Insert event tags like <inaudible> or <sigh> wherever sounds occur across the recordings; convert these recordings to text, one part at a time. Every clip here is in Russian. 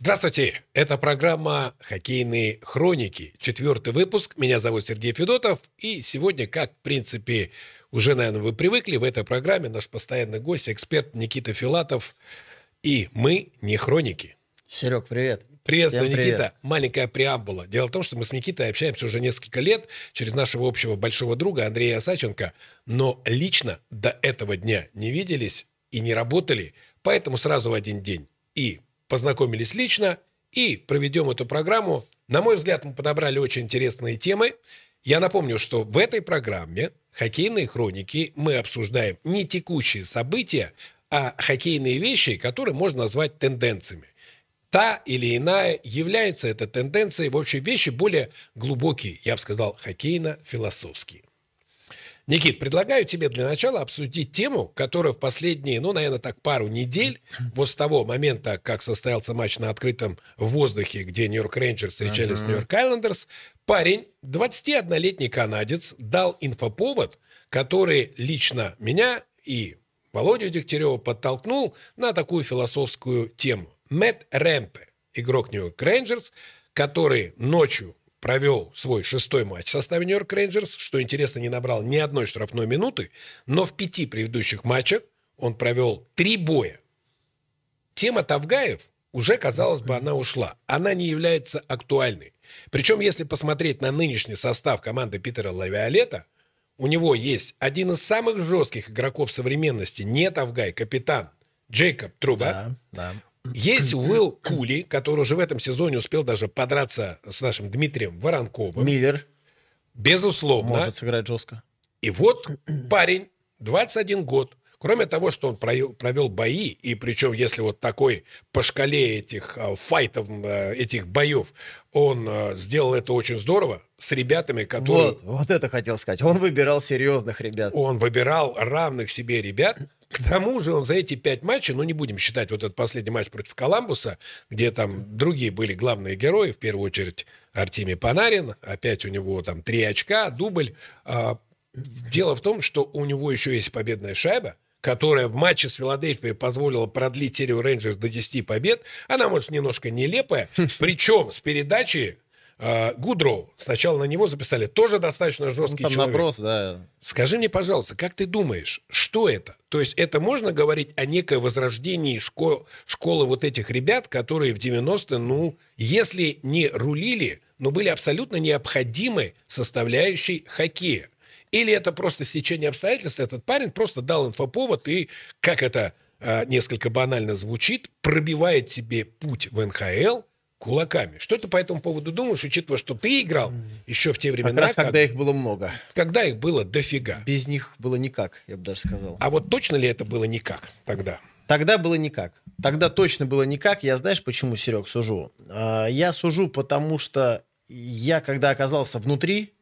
Здравствуйте, это программа «Хоккейные хроники». Четвертый выпуск. Меня зовут Сергей Федотов. И сегодня, как, в принципе, уже, наверное, вы привыкли, в этой программе наш постоянный гость, эксперт Никита Филатов. И мы не хроники. Серег, привет. Приветствую, Всем Никита. Привет. Маленькая преамбула. Дело в том, что мы с Никитой общаемся уже несколько лет через нашего общего большого друга Андрея Осаченко, но лично до этого дня не виделись и не работали, поэтому сразу в один день и познакомились лично, и проведем эту программу. На мой взгляд, мы подобрали очень интересные темы. Я напомню, что в этой программе «Хоккейные хроники» мы обсуждаем не текущие события, а хоккейные вещи, которые можно назвать тенденциями. Та или иная является эта тенденция в общем, вещи более глубокие, я бы сказал, хоккейно-философские. Никит, предлагаю тебе для начала обсудить тему, которая в последние, ну, наверное, так пару недель, вот с того момента, как состоялся матч на открытом воздухе, где Нью-Йорк Рейнджерс встречались с Нью-Йорк Айлендерс, парень, 21-летний канадец, дал инфоповод, который лично меня и Володю Дегтярева подтолкнул на такую философскую тему. Мэтт Рэмпе, игрок Нью-Йорк Рейнджерс, который ночью провел свой шестой матч в составе Нью-Йорк Рейнджерс, что интересно, не набрал ни одной штрафной минуты, но в пяти предыдущих матчах он провел три боя. Тема Тавгаев уже, казалось бы, она ушла. Она не является актуальной. Причем, если посмотреть на нынешний состав команды Питера Лавиолета, у него есть один из самых жестких игроков современности, не Тавгай, капитан, Джейкоб Труба. Да, да. Есть Уилл Кули, который уже в этом сезоне успел даже подраться с нашим Дмитрием Воронковым. Миллер. Безусловно. Может сыграть жестко. И вот парень, 21 год. Кроме того, что он провел бои, и причем, если вот такой по шкале этих а, файтов, а, этих боев, он а, сделал это очень здорово с ребятами, которые... Вот, вот это хотел сказать. Он выбирал серьезных ребят. Он выбирал равных себе ребят, к тому же он за эти пять матчей, ну не будем считать вот этот последний матч против Коламбуса, где там другие были главные герои, в первую очередь Артемий Панарин, опять у него там три очка, дубль. А, дело в том, что у него еще есть победная шайба, которая в матче с Филадельфией позволила продлить серию Рейнджерс до 10 побед, она, может, немножко нелепая, <laughs> причем с передачи а, Гудроу, сначала на него записали, тоже достаточно ну, жесткий ну, там человек. наброс, да. Скажи мне, пожалуйста, как ты думаешь, что это? То есть это можно говорить о некое возрождении школ, школы вот этих ребят, которые в 90-е, ну, если не рулили, но были абсолютно необходимой составляющей хоккея? Или это просто сечение обстоятельств, этот парень просто дал инфоповод и, как это а, несколько банально звучит, пробивает себе путь в НХЛ, кулаками. Что ты по этому поводу думаешь, учитывая, что ты играл еще в те времена? Как раз когда их было много. Когда их было дофига. Без них было никак, я бы даже сказал. А вот точно ли это было никак тогда? Тогда было никак. Тогда точно было никак. Я знаешь, почему, Серег, сужу? А, я сужу, потому что я, когда оказался внутри,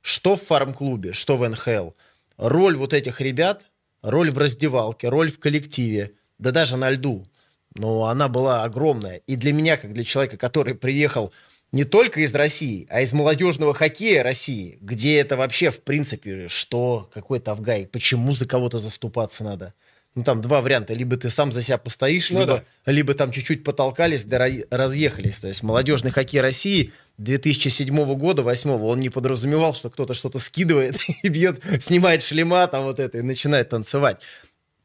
что в фарм-клубе, что в НХЛ, роль вот этих ребят, роль в раздевалке, роль в коллективе, да даже на льду – но она была огромная. И для меня, как для человека, который приехал не только из России, а из молодежного хоккея России, где это вообще, в принципе, что, какой Тавгай, почему за кого-то заступаться надо. Ну, там два варианта. Либо ты сам за себя постоишь, ну, либо, да. либо там чуть-чуть потолкались, да разъехались. То есть молодежный хоккей России 2007 года, 2008, он не подразумевал, что кто-то что-то скидывает <laughs> и бьет, снимает шлема там вот это и начинает танцевать.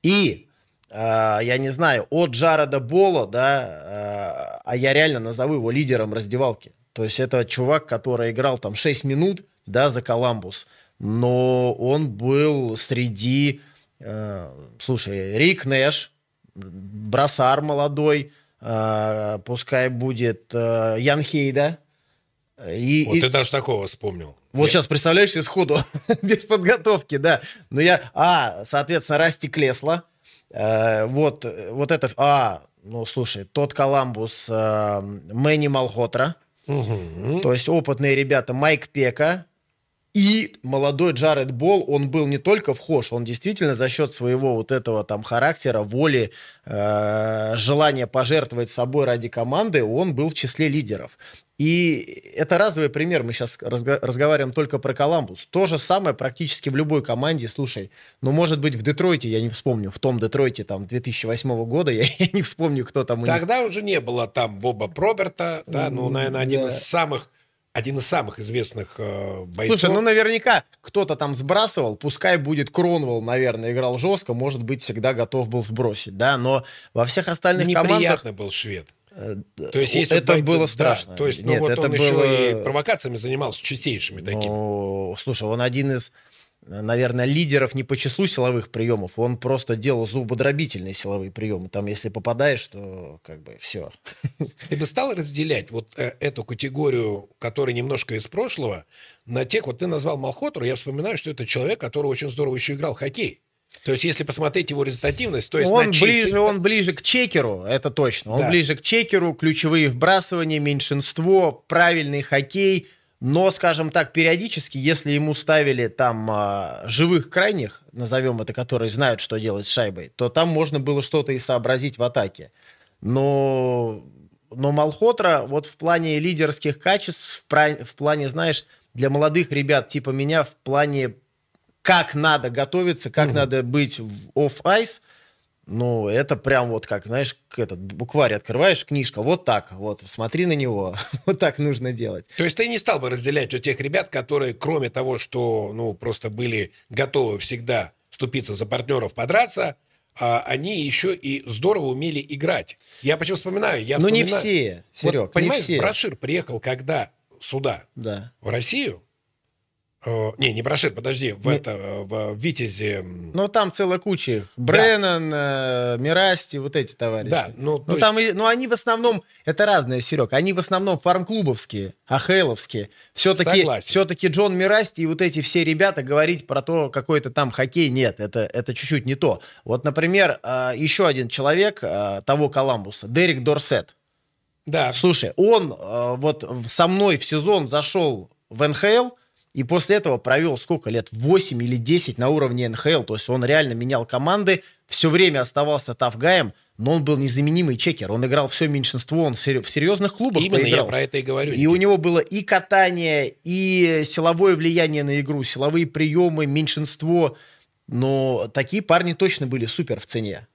И а, я не знаю, от до Бола, да, а, а я реально назову его лидером раздевалки. То есть это чувак, который играл там 6 минут, да, за Коламбус, но он был среди, э, слушай, Рик Нэш, Бросар молодой, э, пускай будет э, Ян Хейда, и, вот и... ты даже такого вспомнил. Вот Нет. сейчас представляешь исходу <laughs> без подготовки, да. Но я, а, соответственно, Расти Клесла, Э, вот, вот это... А, ну, слушай, тот Коламбус э, Мэнни Малхотра. Угу. То есть опытные ребята Майк Пека, и молодой Джаред Болл, он был не только вхож, он действительно за счет своего вот этого там характера, воли, э, желания пожертвовать собой ради команды, он был в числе лидеров. И это разовый пример, мы сейчас разго- разговариваем только про Коламбус. То же самое практически в любой команде, слушай, ну, может быть, в Детройте, я не вспомню, в том Детройте там 2008 года, <laughs> я, я не вспомню, кто там у них. Тогда уже не было там Боба Проберта, да, ну, наверное, один да. из самых один из самых известных э, бойцов. Слушай, ну наверняка кто-то там сбрасывал, пускай будет Кронвелл, наверное, играл жестко, может быть, всегда готов был сбросить, да, но во всех остальных Неприятно командах... Неприятно был швед. Э, то есть, если это бойцы, было страшно. Да, то есть, ну вот это он было... еще и провокациями занимался чистейшими такими. Ну, слушай, он один из наверное, лидеров не по числу силовых приемов, он просто делал зубодробительные силовые приемы. Там, если попадаешь, то как бы все. Ты бы стал разделять вот э, эту категорию, которая немножко из прошлого, на тех, вот ты назвал Малхотру, я вспоминаю, что это человек, который очень здорово еще играл в хоккей. То есть, если посмотреть его результативность, то есть он на чистый... ближе, он ближе к чекеру, это точно. Он да. ближе к чекеру, ключевые вбрасывания, меньшинство, правильный хоккей – но, скажем так, периодически, если ему ставили там а, живых крайних, назовем это, которые знают, что делать с шайбой, то там можно было что-то и сообразить в атаке. Но, но Малхотра вот в плане лидерских качеств, в, пра... в плане, знаешь, для молодых ребят типа меня, в плане как надо готовиться, как mm-hmm. надо быть в оф-айс – ну, это прям вот как, знаешь, этот букварь открываешь, книжка, вот так, вот, смотри на него, <laughs> вот так нужно делать. То есть ты не стал бы разделять у тех ребят, которые, кроме того, что, ну, просто были готовы всегда ступиться за партнеров, подраться, а они еще и здорово умели играть. Я почему вспоминаю, я Ну, не все, Серег, вот, понимаешь, не все. Брашир приехал когда сюда, да. в Россию, Э, не, не Брашет, подожди, в, не... это, в, в Витязе... Ну, там целая куча их. Бреннан, да. Э, Мирасти, вот эти товарищи. Да, ну, ну, там есть... и, ну, они в основном, это разные, Серег, они в основном фармклубовские, ахейловские. Все-таки, все-таки Джон Мирасти и вот эти все ребята говорить про то, какой-то там хоккей, нет, это, это чуть-чуть не то. Вот, например, э, еще один человек того Коламбуса, Дерек Дорсет. Да. Слушай, он вот со мной в сезон зашел в НХЛ, и после этого провел сколько лет? 8 или 10 на уровне НХЛ. То есть он реально менял команды, все время оставался тавгаем, но он был незаменимый чекер. Он играл все меньшинство, он в серьезных клубах Именно поиграл. я про это и говорю. И у него было и катание, и силовое влияние на игру, силовые приемы, меньшинство. Но такие парни точно были супер в цене.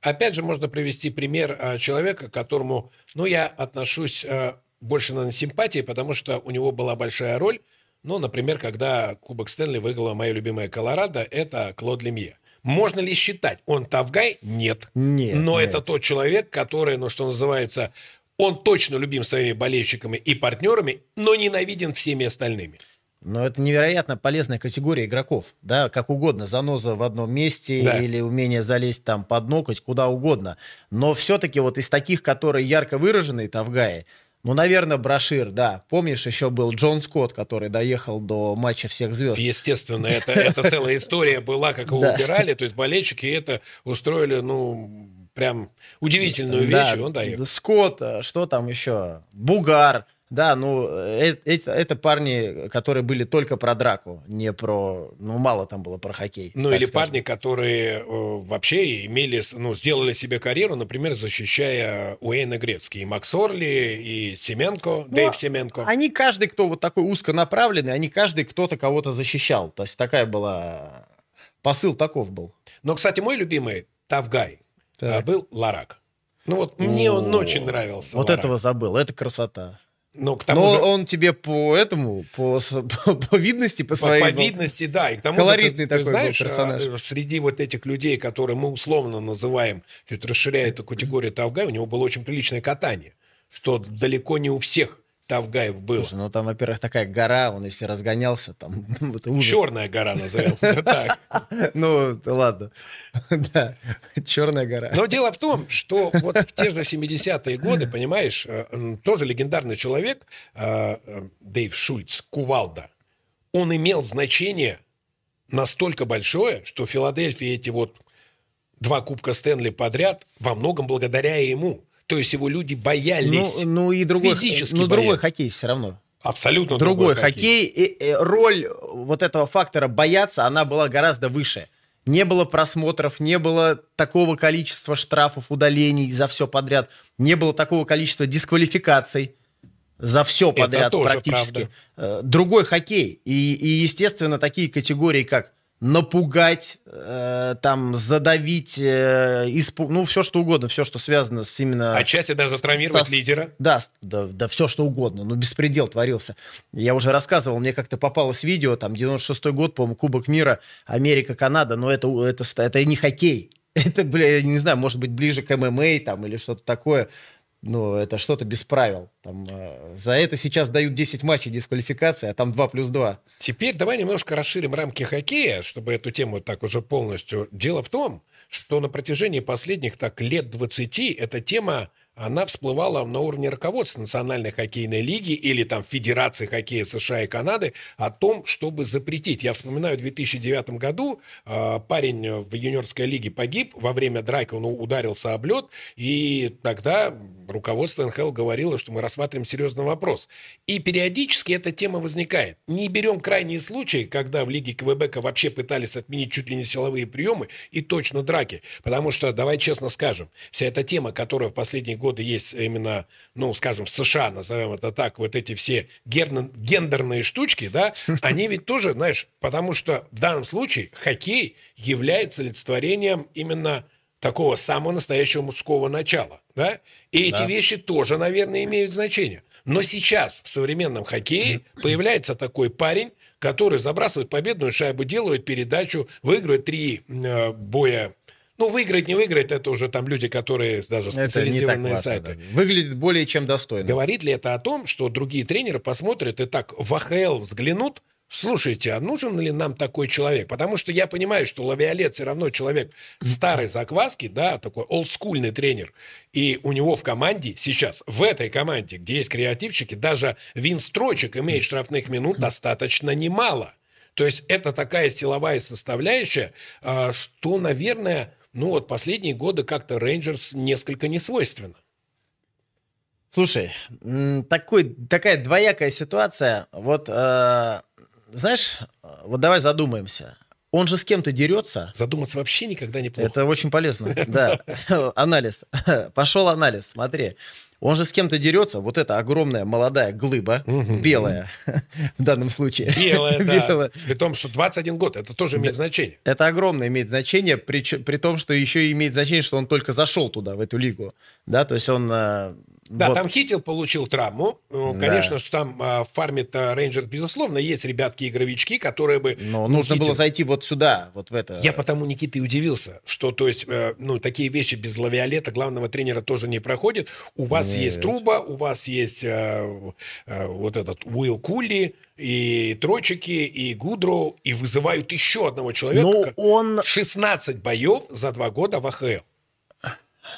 Опять же, можно привести пример а, человека, к которому, ну, я отношусь а, больше на симпатии, потому что у него была большая роль – ну, например, когда Кубок Стэнли выиграла моя любимая Колорадо, это Клод Лемье. Можно ли считать, он тавгай? Нет. Нет. Но нет. это тот человек, который, ну, что называется, он точно любим своими болельщиками и партнерами, но ненавиден всеми остальными. Но это невероятно полезная категория игроков, да, как угодно, заноза в одном месте да. или умение залезть там под ноготь, куда угодно. Но все-таки вот из таких, которые ярко выраженные тавгаи, ну, наверное, Брошир, да. Помнишь, еще был Джон Скотт, который доехал до матча всех звезд. Естественно, это, это целая история была, как его <laughs> убирали. То есть болельщики это устроили, ну, прям удивительную вещь, да. Скотт, а, что там еще? Бугар. Да, ну, э, это, это парни, которые были только про драку, не про... Ну, мало там было про хоккей. Ну, или скажем. парни, которые э, вообще имели, ну, сделали себе карьеру, например, защищая Уэйна Грецки. И Макс Орли, и Семенко, ну, Дэйв Семенко. Они каждый, кто вот такой узконаправленный, они каждый кто-то кого-то защищал. То есть такая была... Посыл таков был. Но, кстати, мой любимый Тавгай был Ларак. Ну вот мне он очень нравился. Вот Ларак. этого забыл, это красота. Но, ну, к тому Но же... он тебе по этому, по, <laughs> по, по видности, по своей... По, по видности, да. И к тому Колоритный же, ты, такой ты знаешь, был а, персонаж. Э, среди вот этих людей, которые мы условно называем, чуть расширяя эту категорию Тавгай, у него было очень приличное катание, что далеко не у всех Тавгаев был. Слушай, ну там, во-первых, такая гора, он если разгонялся, там... <laughs> Это Черная гора, назовем <laughs> Ну, ладно. <laughs> Да, черная гора. Но дело в том, что вот в те же 70-е годы, понимаешь, э, тоже легендарный человек, э, э, Дэйв Шульц, Кувалда, он имел значение настолько большое, что Филадельфия эти вот два кубка Стэнли подряд во многом благодаря ему. То есть его люди боялись. Ну, ну и другой, физически ну, другой хоккей все равно. Абсолютно другой, другой хоккей. хоккей. И, и э, роль вот этого фактора бояться, она была гораздо выше. Не было просмотров, не было такого количества штрафов, удалений за все подряд, не было такого количества дисквалификаций за все подряд практически. Правда. Э, другой хоккей. И, и, естественно, такие категории, как напугать, э, там, задавить, э, испу... ну, все что угодно, все, что связано с именно... Отчасти а даже затравмировать с, лидера. Да, да, да, все что угодно, ну, беспредел творился. Я уже рассказывал, мне как-то попалось видео, там, 96-й год, по-моему, Кубок мира, Америка, Канада, но это, это, это не хоккей, <laughs> это, бля, я не знаю, может быть, ближе к ММА там или что-то такое ну, это что-то без правил. Там, э, за это сейчас дают 10 матчей дисквалификации, а там 2 плюс 2. Теперь давай немножко расширим рамки хоккея, чтобы эту тему так уже полностью... Дело в том, что на протяжении последних так лет 20 эта тема она всплывала на уровне руководства Национальной хоккейной лиги или там Федерации хоккея США и Канады о том, чтобы запретить. Я вспоминаю, в 2009 году э, парень в юниорской лиге погиб, во время драки он ударился об лед, и тогда руководство НХЛ говорило, что мы рассматриваем серьезный вопрос. И периодически эта тема возникает. Не берем крайние случаи, когда в Лиге Квебека вообще пытались отменить чуть ли не силовые приемы и точно драки. Потому что, давай честно скажем, вся эта тема, которая в последние годы годы есть именно, ну, скажем, в США, назовем это так, вот эти все герно- гендерные штучки, да, <laughs> они ведь тоже, знаешь, потому что в данном случае хоккей является олицетворением именно такого самого настоящего мужского начала, да, и эти вещи тоже, наверное, имеют значение. Но сейчас в современном хоккее появляется такой парень, который забрасывает победную шайбу, делает передачу, выигрывает три э, боя ну, выиграть, не выиграть, это уже там люди, которые даже специализированные классно, сайты. Да. Выглядит более чем достойно. Говорит ли это о том, что другие тренеры посмотрят и так в АХЛ взглянут, слушайте, а нужен ли нам такой человек? Потому что я понимаю, что Лавиолет все равно человек старой закваски, да, такой олдскульный тренер. И у него в команде сейчас, в этой команде, где есть креативщики, даже Винстрочек имеет штрафных минут достаточно немало. То есть это такая силовая составляющая, а, что, наверное, ну вот последние годы как-то Рейнджерс несколько несвойственно. Слушай, такой, такая двоякая ситуация. Вот, э, знаешь, вот давай задумаемся. Он же с кем-то дерется. Задуматься вообще никогда не плохо. Это очень полезно, да. <laughs> Анализ. <laughs> Пошел анализ, смотри. Он же с кем-то дерется. Вот эта огромная молодая глыба, угу. белая <laughs> в данном случае. Белая, да. белая. При том, что 21 год, это тоже имеет значение. Это огромное имеет значение, при, при том, что еще имеет значение, что он только зашел туда, в эту лигу. Да, то есть он э, да, вот. там Хитил получил травму. Ну, да. Конечно, что там э, а, фармит э, Рейнджер безусловно, есть ребятки-игровички, которые бы... Но ну, нужно Хитил... было зайти вот сюда, вот в это. Я потому, Никита, и удивился, что, то есть, э, ну, такие вещи без лавиолета главного тренера тоже не проходят. У вас Нет. есть Труба, у вас есть э, э, вот этот Уилл Кулли, и Трочики, и Гудро, и вызывают еще одного человека. Ну, он... 16 боев за два года в АХЛ.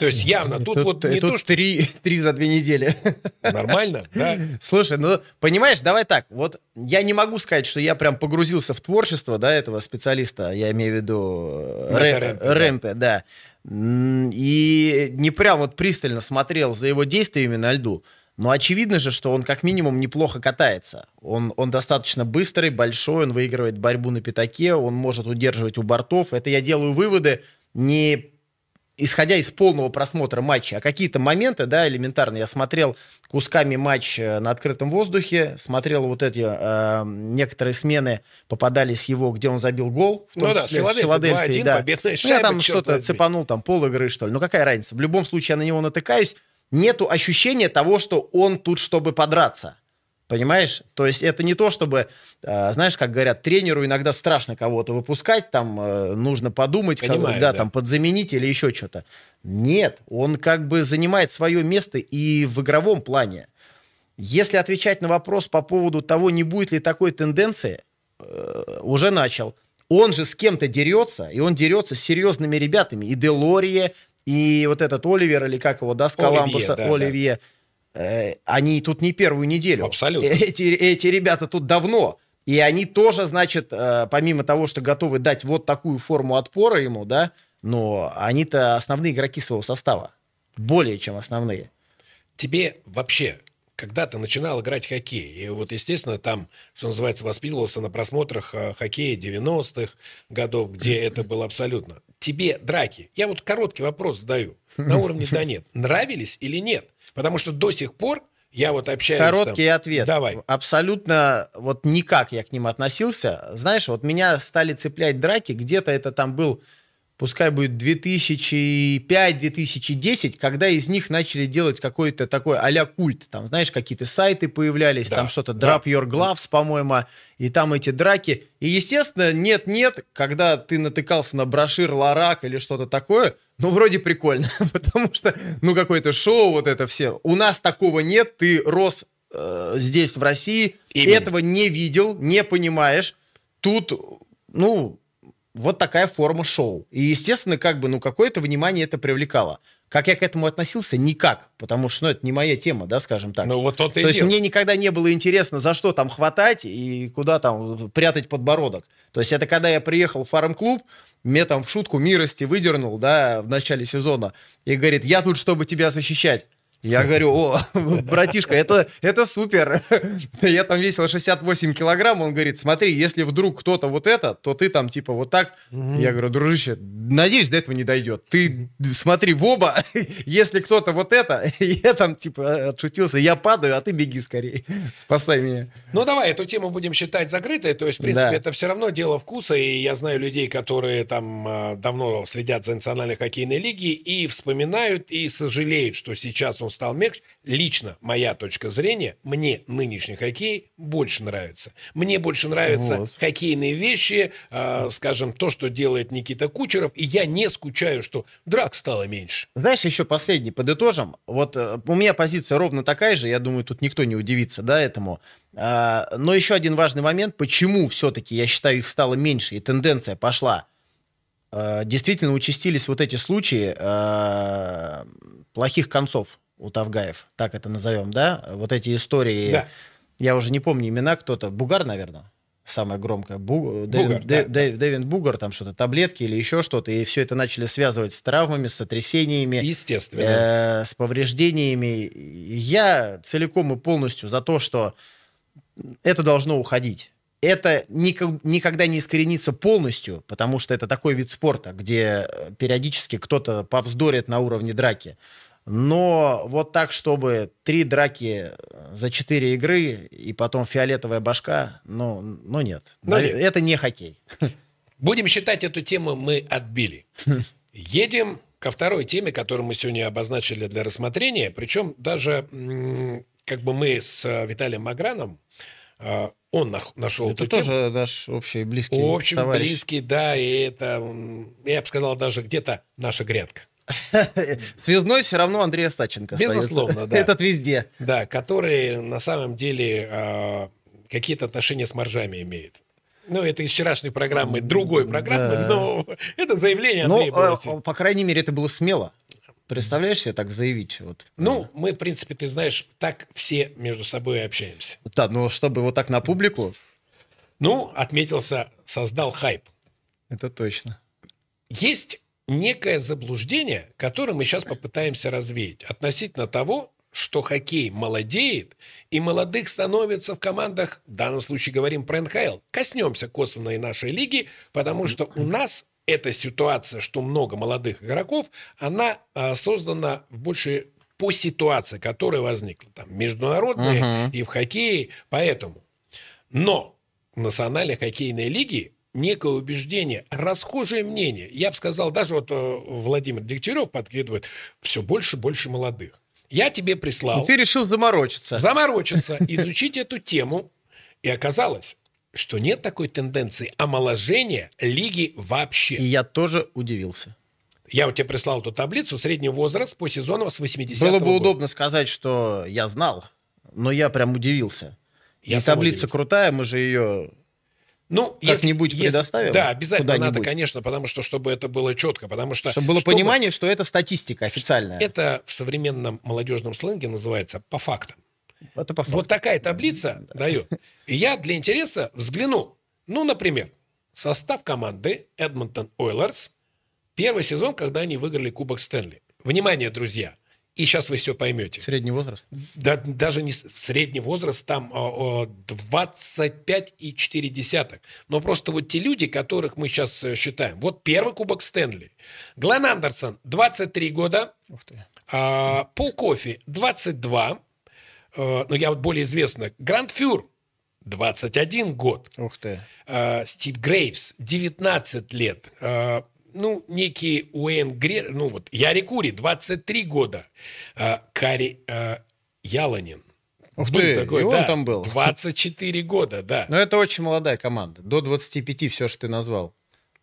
То есть явно тут, тут вот не тут то, что... Три, три за две недели. Нормально, да? Слушай, ну, понимаешь, давай так, вот я не могу сказать, что я прям погрузился в творчество, да, этого специалиста, я имею в виду э, Рэмпе, да. И не прям вот пристально смотрел за его действиями на льду. Но очевидно же, что он как минимум неплохо катается. Он, он достаточно быстрый, большой, он выигрывает борьбу на пятаке, он может удерживать у бортов. Это я делаю выводы не исходя из полного просмотра матча, а какие-то моменты, да, элементарно, я смотрел кусками матч э, на открытом воздухе, смотрел вот эти э, некоторые смены, попадались его, где он забил гол, в том ну, числе да, с Филадельфией, да. Победная шайба, ну, я там что-то цепанул, там пол игры, что ли, ну какая разница, в любом случае я на него натыкаюсь, нету ощущения того, что он тут, чтобы подраться. Понимаешь? То есть это не то, чтобы, а, знаешь, как говорят, тренеру иногда страшно кого-то выпускать, там э, нужно подумать, Понимаю, кого, да, да, там подзаменить или еще что-то. Нет, он как бы занимает свое место и в игровом плане. Если отвечать на вопрос по поводу того, не будет ли такой тенденции, э, уже начал. Он же с кем-то дерется, и он дерется с серьезными ребятами. И Делорие, и вот этот Оливер, или как его, да, с Оливье. Да, Оливье. Да. Э, они тут не первую неделю. Абсолютно. Эти, эти ребята тут давно. И они тоже, значит, э, помимо того, что готовы дать вот такую форму отпора ему, да, но они-то основные игроки своего состава. Более чем основные. Тебе вообще, когда ты начинал играть в хоккей, и вот, естественно, там, что называется, воспитывался на просмотрах э, хоккея 90-х годов, где это было абсолютно. Тебе драки. Я вот короткий вопрос задаю. На <laughs> уровне «да нет». Нравились или нет? Потому что до сих пор я вот общаюсь... Короткий там. ответ. Давай. Абсолютно вот никак я к ним относился. Знаешь, вот меня стали цеплять драки. Где-то это там был пускай будет 2005-2010, когда из них начали делать какой-то такой а культ. Там, знаешь, какие-то сайты появлялись, да. там что-то да. Drop Your Gloves, по-моему, и там эти драки. И, естественно, нет-нет, когда ты натыкался на брошир Ларак или что-то такое, ну, вроде прикольно, <laughs> потому что, ну, какое-то шоу вот это все. У нас такого нет, ты рос э, здесь, в России, Именно. этого не видел, не понимаешь. Тут, ну, вот такая форма шоу. И, естественно, как бы, ну, какое-то внимание это привлекало. Как я к этому относился? Никак. Потому что, ну, это не моя тема, да, скажем так. Ну, вот вот То есть мне никогда не было интересно, за что там хватать и куда там прятать подбородок. То есть это когда я приехал в фарм-клуб, мне там в шутку мирости выдернул, да, в начале сезона, и говорит, я тут, чтобы тебя защищать. Я говорю, о, <laughs> братишка, это, это супер. <laughs> Я там весил 68 килограмм. Он говорит, смотри, если вдруг кто-то вот это, то ты там типа вот так. Mm-hmm. Я говорю, дружище, надеюсь, до этого не дойдет. Ты смотри в оба, <laughs> если кто-то вот это, я там типа отшутился, я падаю, а ты беги скорее, спасай меня. Ну давай, эту тему будем считать закрытой. То есть, в принципе, да. это все равно дело вкуса. И я знаю людей, которые там а, давно следят за национальной хоккейной лиги и вспоминают и сожалеют, что сейчас он стал мягче. Лично моя точка зрения, мне нынешний хоккей больше нравится. Мне больше нравятся вот. хоккейные вещи, э, скажем, то, что делает Никита Кучеров, и я не скучаю, что драк стало меньше. Знаешь, еще последний подытожим. Вот э, у меня позиция ровно такая же, я думаю, тут никто не удивится, да, этому. Э, но еще один важный момент, почему все-таки, я считаю, их стало меньше, и тенденция пошла а, действительно участились вот эти случаи э, плохих концов у Тавгаев, так это назовем, да? Вот эти истории, да. я уже не помню имена, кто-то, Бугар, наверное, самая громкая, Бу... Бугар, Дэвин, да, Дэвин, да. Дэвин Бугар, там что-то, таблетки или еще что-то, и все это начали связывать с травмами, с сотрясениями. Естественно. Э, с повреждениями. Я целиком и полностью за то, что это должно уходить это никогда не искоренится полностью, потому что это такой вид спорта, где периодически кто-то повздорит на уровне драки. Но вот так, чтобы три драки э, за четыре игры и потом фиолетовая башка, ну, ну нет. Ну, нет. Это не хоккей. Будем считать, эту тему мы отбили. Едем ко второй теме, которую мы сегодня обозначили для рассмотрения. Причем даже как бы мы с Виталием Маграном, э, он нашел Это эту тоже наш общий близкий Общий товарищ. близкий, да, и это, я бы сказал, даже где-то наша грядка. <laughs> Связной все равно Андрей Остаченко Безусловно, да. Этот везде. Да, который на самом деле а, какие-то отношения с моржами имеет. Ну, это из вчерашней программы, другой программы, но <laughs> это заявление ну, Андрея ну, По крайней мере, это было смело. Представляешь себе так заявить? Вот. Ну, мы, в принципе, ты знаешь, так все между собой общаемся. Да, но чтобы вот так на публику... Ну, отметился, создал хайп. Это точно. Есть некое заблуждение, которое мы сейчас попытаемся развеять относительно того, что хоккей молодеет, и молодых становится в командах, в данном случае говорим про НХЛ. Коснемся косвенно и нашей лиги, потому что у нас эта ситуация, что много молодых игроков, она а, создана в большей по ситуации, которая возникла там международные uh-huh. и в хоккее, поэтому. Но в Национальной хоккейной лиге некое убеждение, расхожее мнение. Я бы сказал, даже вот э, Владимир Дегтярев подкидывает все больше и больше молодых. Я тебе прислал. Ну, ты решил заморочиться. Заморочиться, <laughs> изучить эту тему. И оказалось, что нет такой тенденции омоложения лиги вообще. И я тоже удивился. Я вот тебе прислал эту таблицу, средний возраст по сезону с 80 Было бы года. удобно сказать, что я знал, но я прям удивился. Я и таблица удивился. крутая, мы же ее ну, как-нибудь если, предоставил? Да, обязательно надо, конечно, потому что, чтобы это было четко, потому что... Чтобы было чтобы, понимание, что это статистика официальная. Это в современном молодежном сленге называется по фактам. Это по фактам. Вот такая таблица да. дает. И я для интереса взгляну. Ну, например, состав команды Эдмонтон Ойлерс, первый сезон, когда они выиграли Кубок Стэнли. Внимание, друзья, и сейчас вы все поймете. Средний возраст? Да, даже не средний возраст, там 25,4. А, но просто вот те люди, которых мы сейчас э, считаем. Вот первый кубок Стэнли. Глен Андерсон, 23 года. Ух ты. А, Пол Кофи, 22. А, но я вот более известный Гранд Фюр, 21 год. Ух ты. А, Стив Грейвс, 19 лет. А, ну, некий Уэйн Гре... Ну, вот Ярик Ури, 23 года. А, Кари а, Яланин. Ух был ты, такой, и он там был. 24 года, да. Но это очень молодая команда. До 25 все, что ты назвал.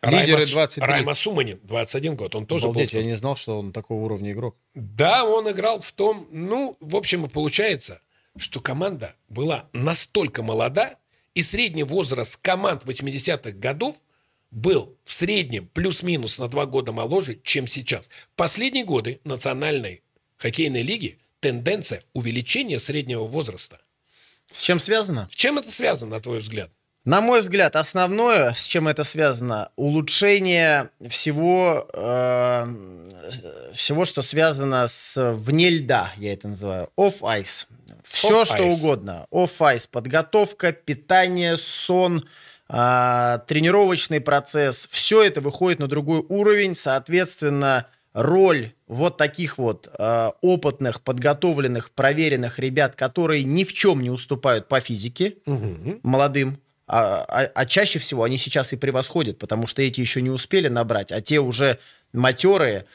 Лидеры 23. Райма Суманин, 21 год. Он тоже Обалдеть, был я не знал, что он такого уровня игрок. Да, он играл в том... Ну, в общем, и получается, что команда была настолько молода, и средний возраст команд 80-х годов – был в среднем плюс-минус на два года моложе, чем сейчас. Последние годы национальной хоккейной лиги тенденция увеличения среднего возраста. С чем связано? С чем это связано, на твой взгляд? На мой взгляд, основное, с чем это связано, улучшение всего, э, всего, что связано с вне льда, я это называю, off-ice. Все, off -ice. что угодно. Off-ice, подготовка, питание, сон, э, а, тренировочный процесс, все это выходит на другой уровень, соответственно, роль вот таких вот а, опытных, подготовленных, проверенных ребят, которые ни в чем не уступают по физике угу. молодым, а, а, а чаще всего они сейчас и превосходят, потому что эти еще не успели набрать, а те уже матерые,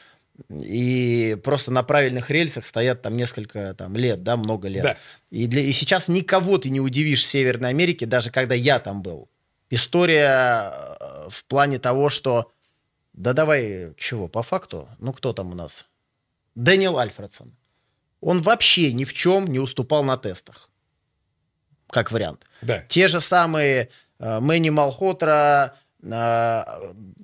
и просто на правильных рельсах стоят там несколько там, лет, да, много лет. Да. И, для, и сейчас никого ты не удивишь в Северной Америке, даже когда я там был история э, в плане того, что... Да давай, чего, по факту? Ну, кто там у нас? Дэниел Альфредсон. Он вообще ни в чем не уступал на тестах. Как вариант. Да. Те же самые э, Мэнни Малхотра, э,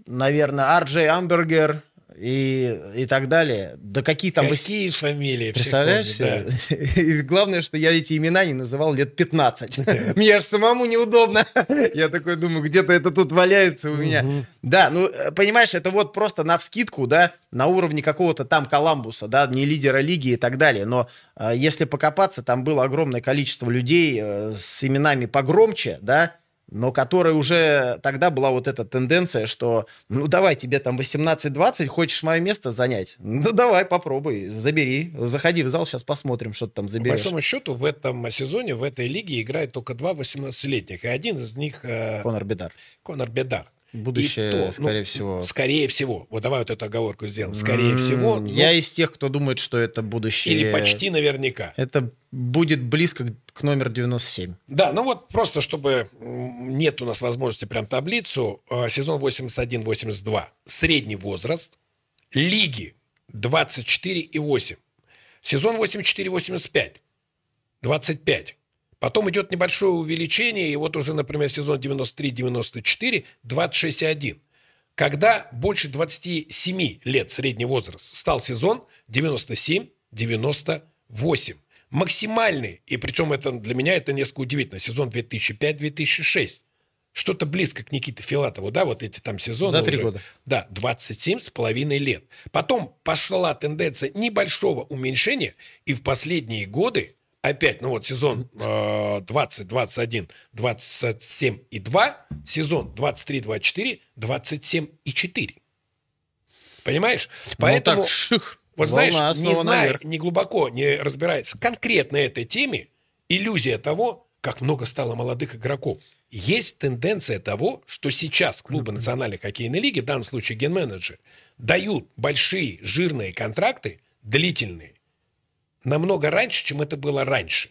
наверное, Арджей Амбергер, и, и так далее. Да какие там... Какие вы... фамилии? Представляешь Да. <laughs> И главное, что я эти имена не называл лет 15. <laughs> Мне же самому неудобно. <laughs> Я такой думаю, где-то это тут валяется у меня. Да, ну, э, понимаешь, это вот просто на вскидку, да, на уровне какого-то там Коламбуса, да, не лидера лиги и так далее. Но э, если покопаться, там было огромное количество людей э, с именами погромче, да, но которая уже тогда была вот эта тенденция, что ну давай тебе там 18-20, хочешь мое место занять? Ну давай, попробуй, забери, заходи в зал, сейчас посмотрим, что ты там заберешь. По большому счету в этом сезоне, в этой лиге играет только два 18-летних, и один из них... Э, Конор Бедар. Конор Бедар. Будущее, то, ну, скорее ну, всего. Скорее всего. Вот давай вот эту оговорку сделаем. Скорее mm, всего. Ну, я из тех, кто думает, что это будущее. Или почти наверняка. Это будет близко к номер 97. Да, ну вот просто, чтобы нет у нас возможности прям таблицу. Э, сезон 81-82. Средний возраст. Лиги 24 и 8. Сезон 84-85. 25. Потом идет небольшое увеличение, и вот уже, например, сезон 93-94, 26,1. Когда больше 27 лет средний возраст стал сезон 97-98. Максимальный, и причем это для меня это несколько удивительно, сезон 2005-2006. Что-то близко к Никите Филатову, да, вот эти там сезоны. За три уже, года. Да, 27 с половиной лет. Потом пошла тенденция небольшого уменьшения, и в последние годы опять, ну вот сезон э, 20, 21, 27 и 2, сезон 23, 24, 27 и 4. Понимаешь? Ну Поэтому, ну, так, ших, вот знаешь, не зная, не глубоко не разбираясь конкретно этой теме, иллюзия того, как много стало молодых игроков. Есть тенденция того, что сейчас клубы национальной хоккейной лиги, в данном случае генменеджер, дают большие жирные контракты, длительные, намного раньше, чем это было раньше.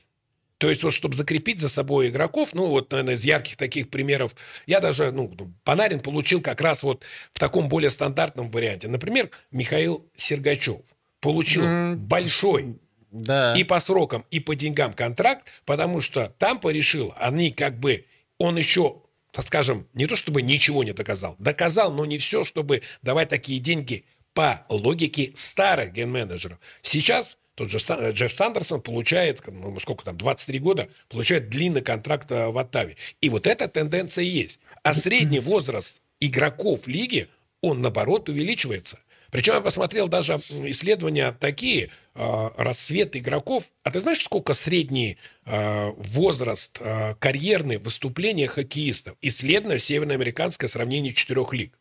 То есть вот чтобы закрепить за собой игроков, ну вот, наверное, из ярких таких примеров, я даже, ну, ну Панарин получил как раз вот в таком более стандартном варианте. Например, Михаил Сергачев получил mm-hmm. большой да. и по срокам, и по деньгам контракт, потому что там порешил, они как бы, он еще, так скажем, не то чтобы ничего не доказал, доказал, но не все, чтобы давать такие деньги по логике старых ген-менеджеров. Сейчас тот же э, Джефф Сандерсон получает, ну, сколько там, 23 года, получает длинный контракт э, в Оттаве. И вот эта тенденция есть. А средний возраст игроков лиги, он, наоборот, увеличивается. Причем я посмотрел даже исследования такие, э, рассвет игроков. А ты знаешь, сколько средний э, возраст э, карьерный выступления хоккеистов? Исследование северноамериканское сравнение четырех лиг.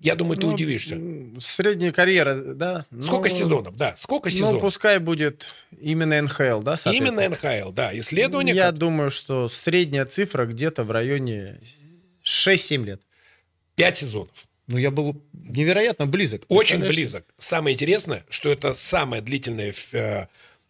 Я думаю, ты ну, удивишься. Средняя карьера, да. Сколько ну, сезонов, да. Сколько ну, сезонов? Ну, пускай будет именно НХЛ, да, Именно НХЛ, да. Исследование... Я как... думаю, что средняя цифра где-то в районе 6-7 лет. 5 сезонов. Ну, я был невероятно близок. Очень близок. Самое интересное, что это самая длительная э,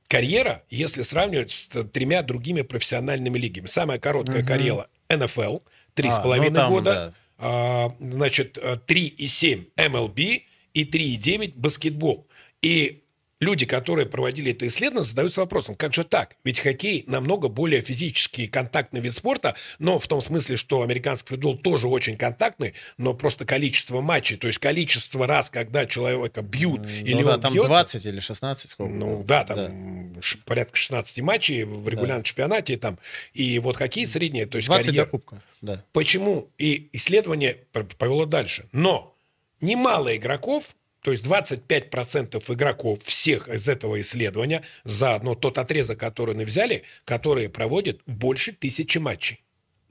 карьера, если сравнивать с тремя другими профессиональными лигами. Самая короткая угу. карьера НФЛ, три а, с ну половиной ну, года. Да а, значит, 3,7 э, MLB и 3,9 баскетбол. И люди, которые проводили это исследование, задаются вопросом, как же так? Ведь хоккей намного более физический контактный вид спорта, но в том смысле, что американский футбол тоже очень контактный, но просто количество матчей, то есть количество раз, когда человека бьют ну, или да, он там бьется, 20 или 16, сколько? Ну да, там да. порядка 16 матчей в регулярном да. чемпионате, там, и вот хоккей средний, то есть 20 карьер. кубка, да. Почему? И исследование повело дальше. Но немало игроков то есть 25% игроков всех из этого исследования, за заодно тот отрезок, который они взяли, которые проводят больше тысячи матчей.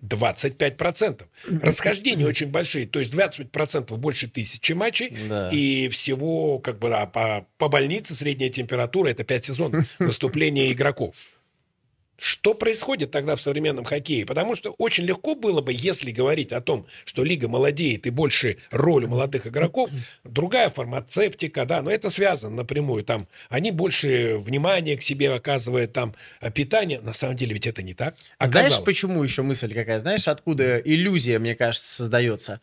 25%. Расхождения очень большие. То есть 25% больше тысячи матчей. Да. И всего, как бы, да, по, по больнице средняя температура – это 5 сезонов <laughs> выступления игроков. Что происходит тогда в современном хоккее? Потому что очень легко было бы, если говорить о том, что лига молодеет и больше роль у молодых игроков, другая фармацевтика, да, но это связано напрямую. Там они больше внимания к себе оказывают, там а питание. На самом деле ведь это не так. А Оказалось. Знаешь, почему еще мысль какая? Знаешь, откуда иллюзия, мне кажется, создается?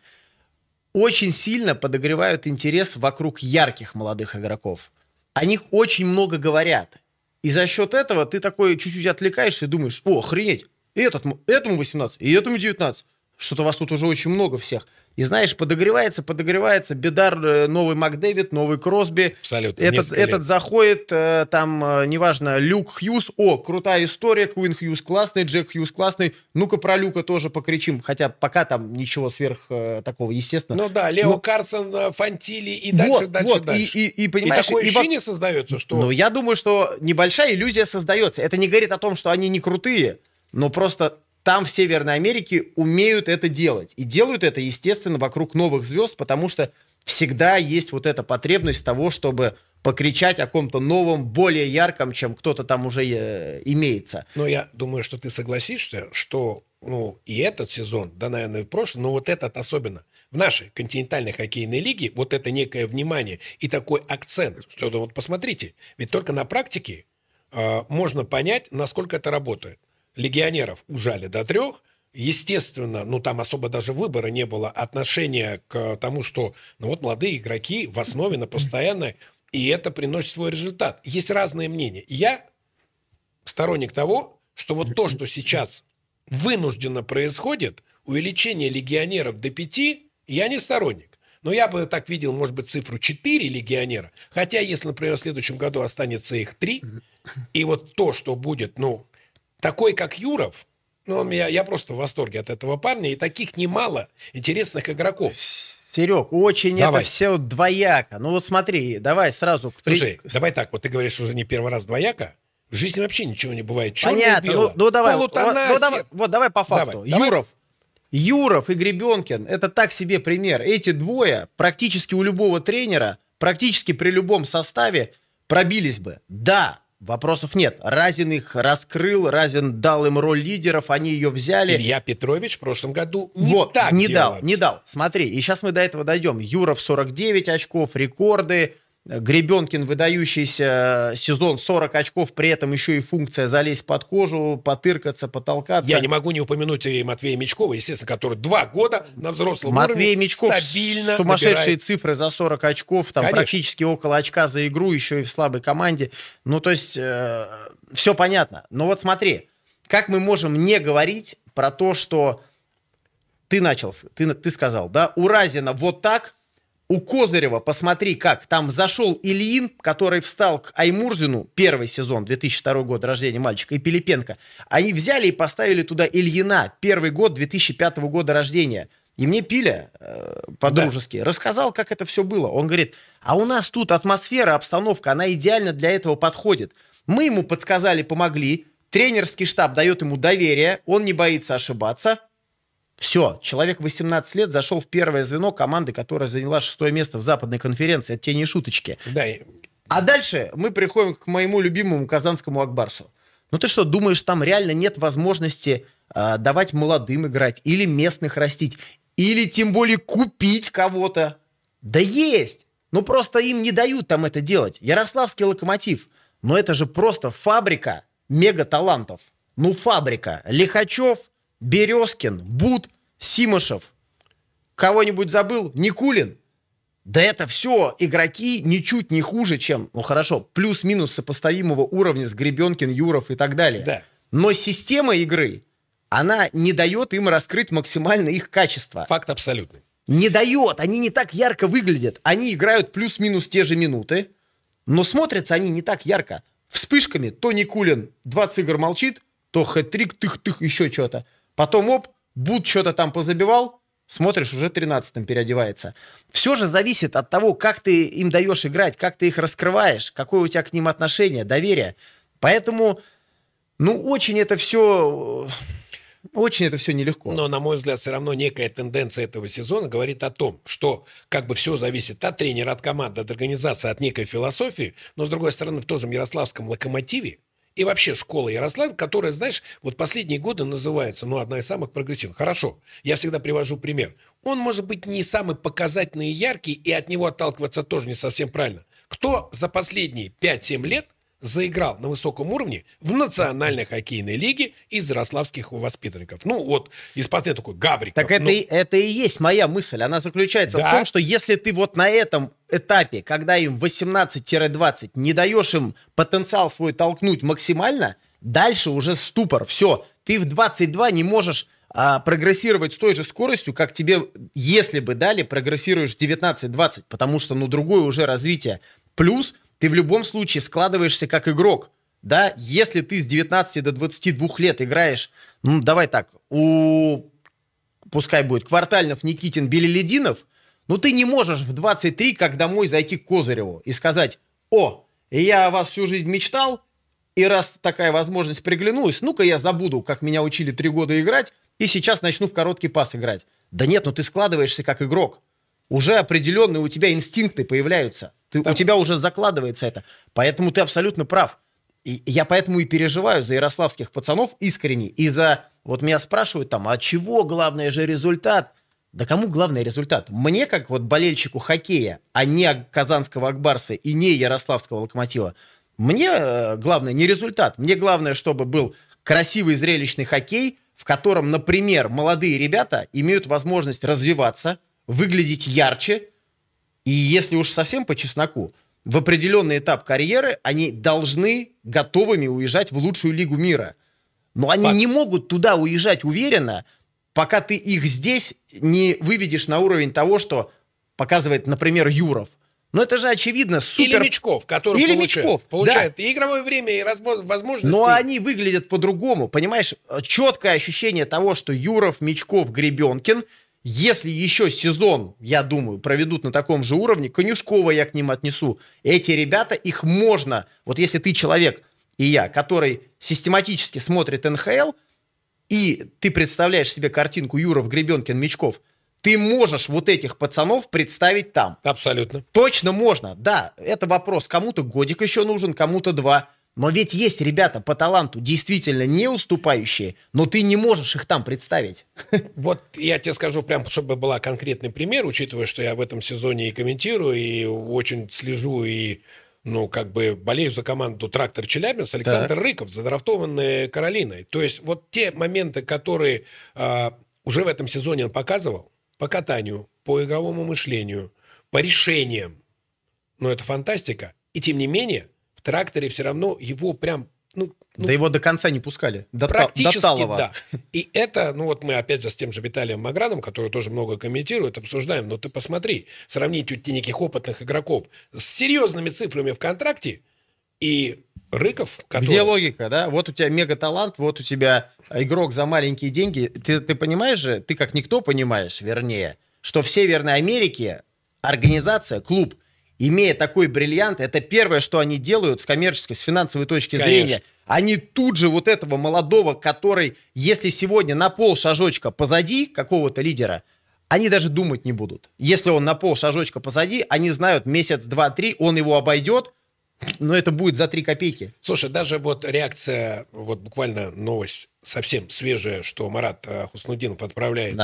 Очень сильно подогревают интерес вокруг ярких молодых игроков. О них очень много говорят. И за счет этого ты такой чуть-чуть отвлекаешься и думаешь, о, охренеть, и этот, этому 18, и этому 19. Что-то вас тут уже очень много всех. И знаешь, подогревается, подогревается. Бедар, э, новый Макдэвид, новый Кросби. Абсолютно. Этот, этот заходит, э, там, э, неважно, Люк Хьюз. О, крутая история, Куин Хьюз классный, Джек Хьюз классный. Ну-ка про Люка тоже покричим. Хотя пока там ничего сверх такого, естественно. Ну да, Лео Но... Карсон, Фантили и дальше, вот, дальше, вот. дальше. И, и, и, понимаешь, и такое ощущение и... создается, что... Ну, я думаю, что небольшая иллюзия создается. Это не говорит о том, что они не крутые, но просто там в Северной Америке умеют это делать. И делают это, естественно, вокруг новых звезд, потому что всегда есть вот эта потребность того, чтобы покричать о ком-то новом, более ярком, чем кто-то там уже э, имеется. Но я думаю, что ты согласишься, что ну, и этот сезон, да, наверное, и прошлый, но вот этот особенно, в нашей континентальной хоккейной лиге вот это некое внимание и такой акцент, что вот посмотрите, ведь только на практике э, можно понять, насколько это работает легионеров ужали до трех, естественно, ну там особо даже выбора не было отношения к тому, что ну вот молодые игроки в основе на постоянной, и это приносит свой результат. Есть разные мнения. Я сторонник того, что вот то, что сейчас вынужденно происходит, увеличение легионеров до пяти я не сторонник. Но я бы так видел, может быть, цифру 4 легионера. Хотя, если, например, в следующем году останется их 3, и вот то, что будет, ну, такой, как Юров, ну, он меня, я просто в восторге от этого парня. И таких немало интересных игроков. Серег, очень давай. это все двояко. Ну вот смотри, давай сразу... К... Слушай, давай так, вот ты говоришь уже не первый раз двояко. В жизни вообще ничего не бывает. Черное Понятно, ну, белое. ну, ну давай. Вот, ну, давай, вот давай по факту. Давай, Юров, давай. Юров и Гребенкин, это так себе пример. Эти двое практически у любого тренера, практически при любом составе пробились бы. Да, Вопросов нет. Разин их раскрыл, Разин дал им роль лидеров, они ее взяли. Илья Петрович в прошлом году не вот, так не делал. дал, не дал. Смотри, и сейчас мы до этого дойдем. Юров 49 очков, рекорды. Гребенкин выдающийся э, сезон, 40 очков, при этом еще и функция залезть под кожу, потыркаться, потолкаться. Я не могу не упомянуть и Матвея Мечкова, естественно, который два года на взрослом Матвей уровне Мечков стабильно сумасшедшие набирает. цифры за 40 очков, там Конечно. практически около очка за игру, еще и в слабой команде. Ну, то есть, э, все понятно. Но вот смотри, как мы можем не говорить про то, что ты начался, ты, ты сказал, да, у Разина вот так – у Козырева, посмотри как, там зашел Ильин, который встал к Аймурзину, первый сезон, 2002 год рождения мальчика, и Пилипенко. Они взяли и поставили туда Ильина, первый год 2005 года рождения. И мне Пиля э, по-дружески да. рассказал, как это все было. Он говорит, а у нас тут атмосфера, обстановка, она идеально для этого подходит. Мы ему подсказали, помогли. Тренерский штаб дает ему доверие, он не боится ошибаться, все, человек 18 лет зашел в первое звено команды, которая заняла шестое место в западной конференции. Это тени не шуточки. Да. А дальше мы приходим к моему любимому казанскому Акбарсу. Ну ты что, думаешь, там реально нет возможности э, давать молодым играть или местных растить, или тем более купить кого-то? Да есть! Ну просто им не дают там это делать. Ярославский локомотив. Но это же просто фабрика мега талантов. Ну фабрика. Лихачев, Березкин, Буд, Симошев. Кого-нибудь забыл? Никулин? Да это все игроки ничуть не хуже, чем, ну хорошо, плюс-минус сопоставимого уровня с Гребенкин, Юров и так далее. Да. Но система игры, она не дает им раскрыть максимально их качество. Факт абсолютный. Не дает, они не так ярко выглядят. Они играют плюс-минус те же минуты, но смотрятся они не так ярко. Вспышками то Никулин 20 игр молчит, то хэт-трик, тых-тых, еще что-то. Потом, оп, Буд что-то там позабивал, смотришь, уже 13-м переодевается. Все же зависит от того, как ты им даешь играть, как ты их раскрываешь, какое у тебя к ним отношение, доверие. Поэтому, ну, очень это все... Очень это все нелегко. Но, на мой взгляд, все равно некая тенденция этого сезона говорит о том, что как бы все зависит от тренера, от команды, от организации, от некой философии. Но, с другой стороны, в том же Ярославском локомотиве и вообще школа Ярославль, которая, знаешь, вот последние годы называется, ну, одна из самых прогрессивных. Хорошо, я всегда привожу пример. Он может быть не самый показательный и яркий, и от него отталкиваться тоже не совсем правильно. Кто за последние 5-7 лет заиграл на высоком уровне в Национальной хоккейной лиге из ярославских воспитанников. Ну, вот из последнего такой Гавриков. Так это, ну... и, это и есть моя мысль. Она заключается да. в том, что если ты вот на этом этапе, когда им 18-20, не даешь им потенциал свой толкнуть максимально, дальше уже ступор. Все, ты в 22 не можешь а, прогрессировать с той же скоростью, как тебе, если бы дали, прогрессируешь 19-20, потому что, ну, другое уже развитие Плюс ты в любом случае складываешься как игрок. Да, если ты с 19 до 22 лет играешь, ну, давай так, у, пускай будет, Квартальнов, Никитин, Белелединов, ну, ты не можешь в 23 как домой зайти к Козыреву и сказать, о, я о вас всю жизнь мечтал, и раз такая возможность приглянулась, ну-ка я забуду, как меня учили три года играть, и сейчас начну в короткий пас играть. Да нет, ну ты складываешься как игрок. Уже определенные у тебя инстинкты появляются – ты, так. у тебя уже закладывается это. Поэтому ты абсолютно прав. И я поэтому и переживаю за ярославских пацанов искренне. И за... Вот меня спрашивают там, а чего главное же результат? Да кому главный результат? Мне, как вот болельщику хоккея, а не казанского Акбарса и не ярославского локомотива, мне э, главное не результат. Мне главное, чтобы был красивый зрелищный хоккей, в котором, например, молодые ребята имеют возможность развиваться, выглядеть ярче, и если уж совсем по чесноку, в определенный этап карьеры они должны готовыми уезжать в лучшую лигу мира. Но они Факт. не могут туда уезжать уверенно, пока ты их здесь не выведешь на уровень того, что показывает, например, Юров. Но это же очевидно супер... Или Мечков, который Или получает, Мечков, получает да. и игровое время, и возможности. Но они выглядят по-другому, понимаешь? Четкое ощущение того, что Юров, Мечков, Гребенкин – если еще сезон, я думаю, проведут на таком же уровне, Конюшкова я к ним отнесу. Эти ребята, их можно, вот если ты человек, и я, который систематически смотрит НХЛ, и ты представляешь себе картинку Юров, Гребенкин, Мечков, ты можешь вот этих пацанов представить там. Абсолютно. Точно можно, да. Это вопрос. Кому-то годик еще нужен, кому-то два. Но ведь есть ребята по таланту, действительно не уступающие, но ты не можешь их там представить. <laughs> Вот я тебе скажу прям, чтобы была конкретный пример, учитывая, что я в этом сезоне и комментирую, и очень слежу, и ну, как бы болею за команду «Трактор Челябинск» Александр так. Рыков, задрафтованный Каролиной. То есть вот те моменты, которые э, уже в этом сезоне он показывал, по катанию, по игровому мышлению, по решениям, ну, это фантастика. И тем не менее, тракторе все равно его прям ну, ну, да его до конца не пускали. До практически, та, до да. И это, ну вот мы опять же с тем же Виталием Маграном, который тоже много комментирует, обсуждаем, но ты посмотри, сравнить у неких опытных игроков с серьезными цифрами в контракте и Рыков, который... Где логика, да? Вот у тебя мега-талант, вот у тебя игрок за маленькие деньги. Ты, ты понимаешь же, ты как никто понимаешь, вернее, что в Северной Америке организация, клуб – имея такой бриллиант, это первое, что они делают с коммерческой, с финансовой точки Конечно. зрения. Они тут же вот этого молодого, который, если сегодня на пол шажочка позади какого-то лидера, они даже думать не будут. Если он на пол шажочка позади, они знают месяц, два, три, он его обойдет, но это будет за 3 копейки. Слушай, даже вот реакция, вот буквально новость совсем свежая, что Марат э, Хуснудинов отправляется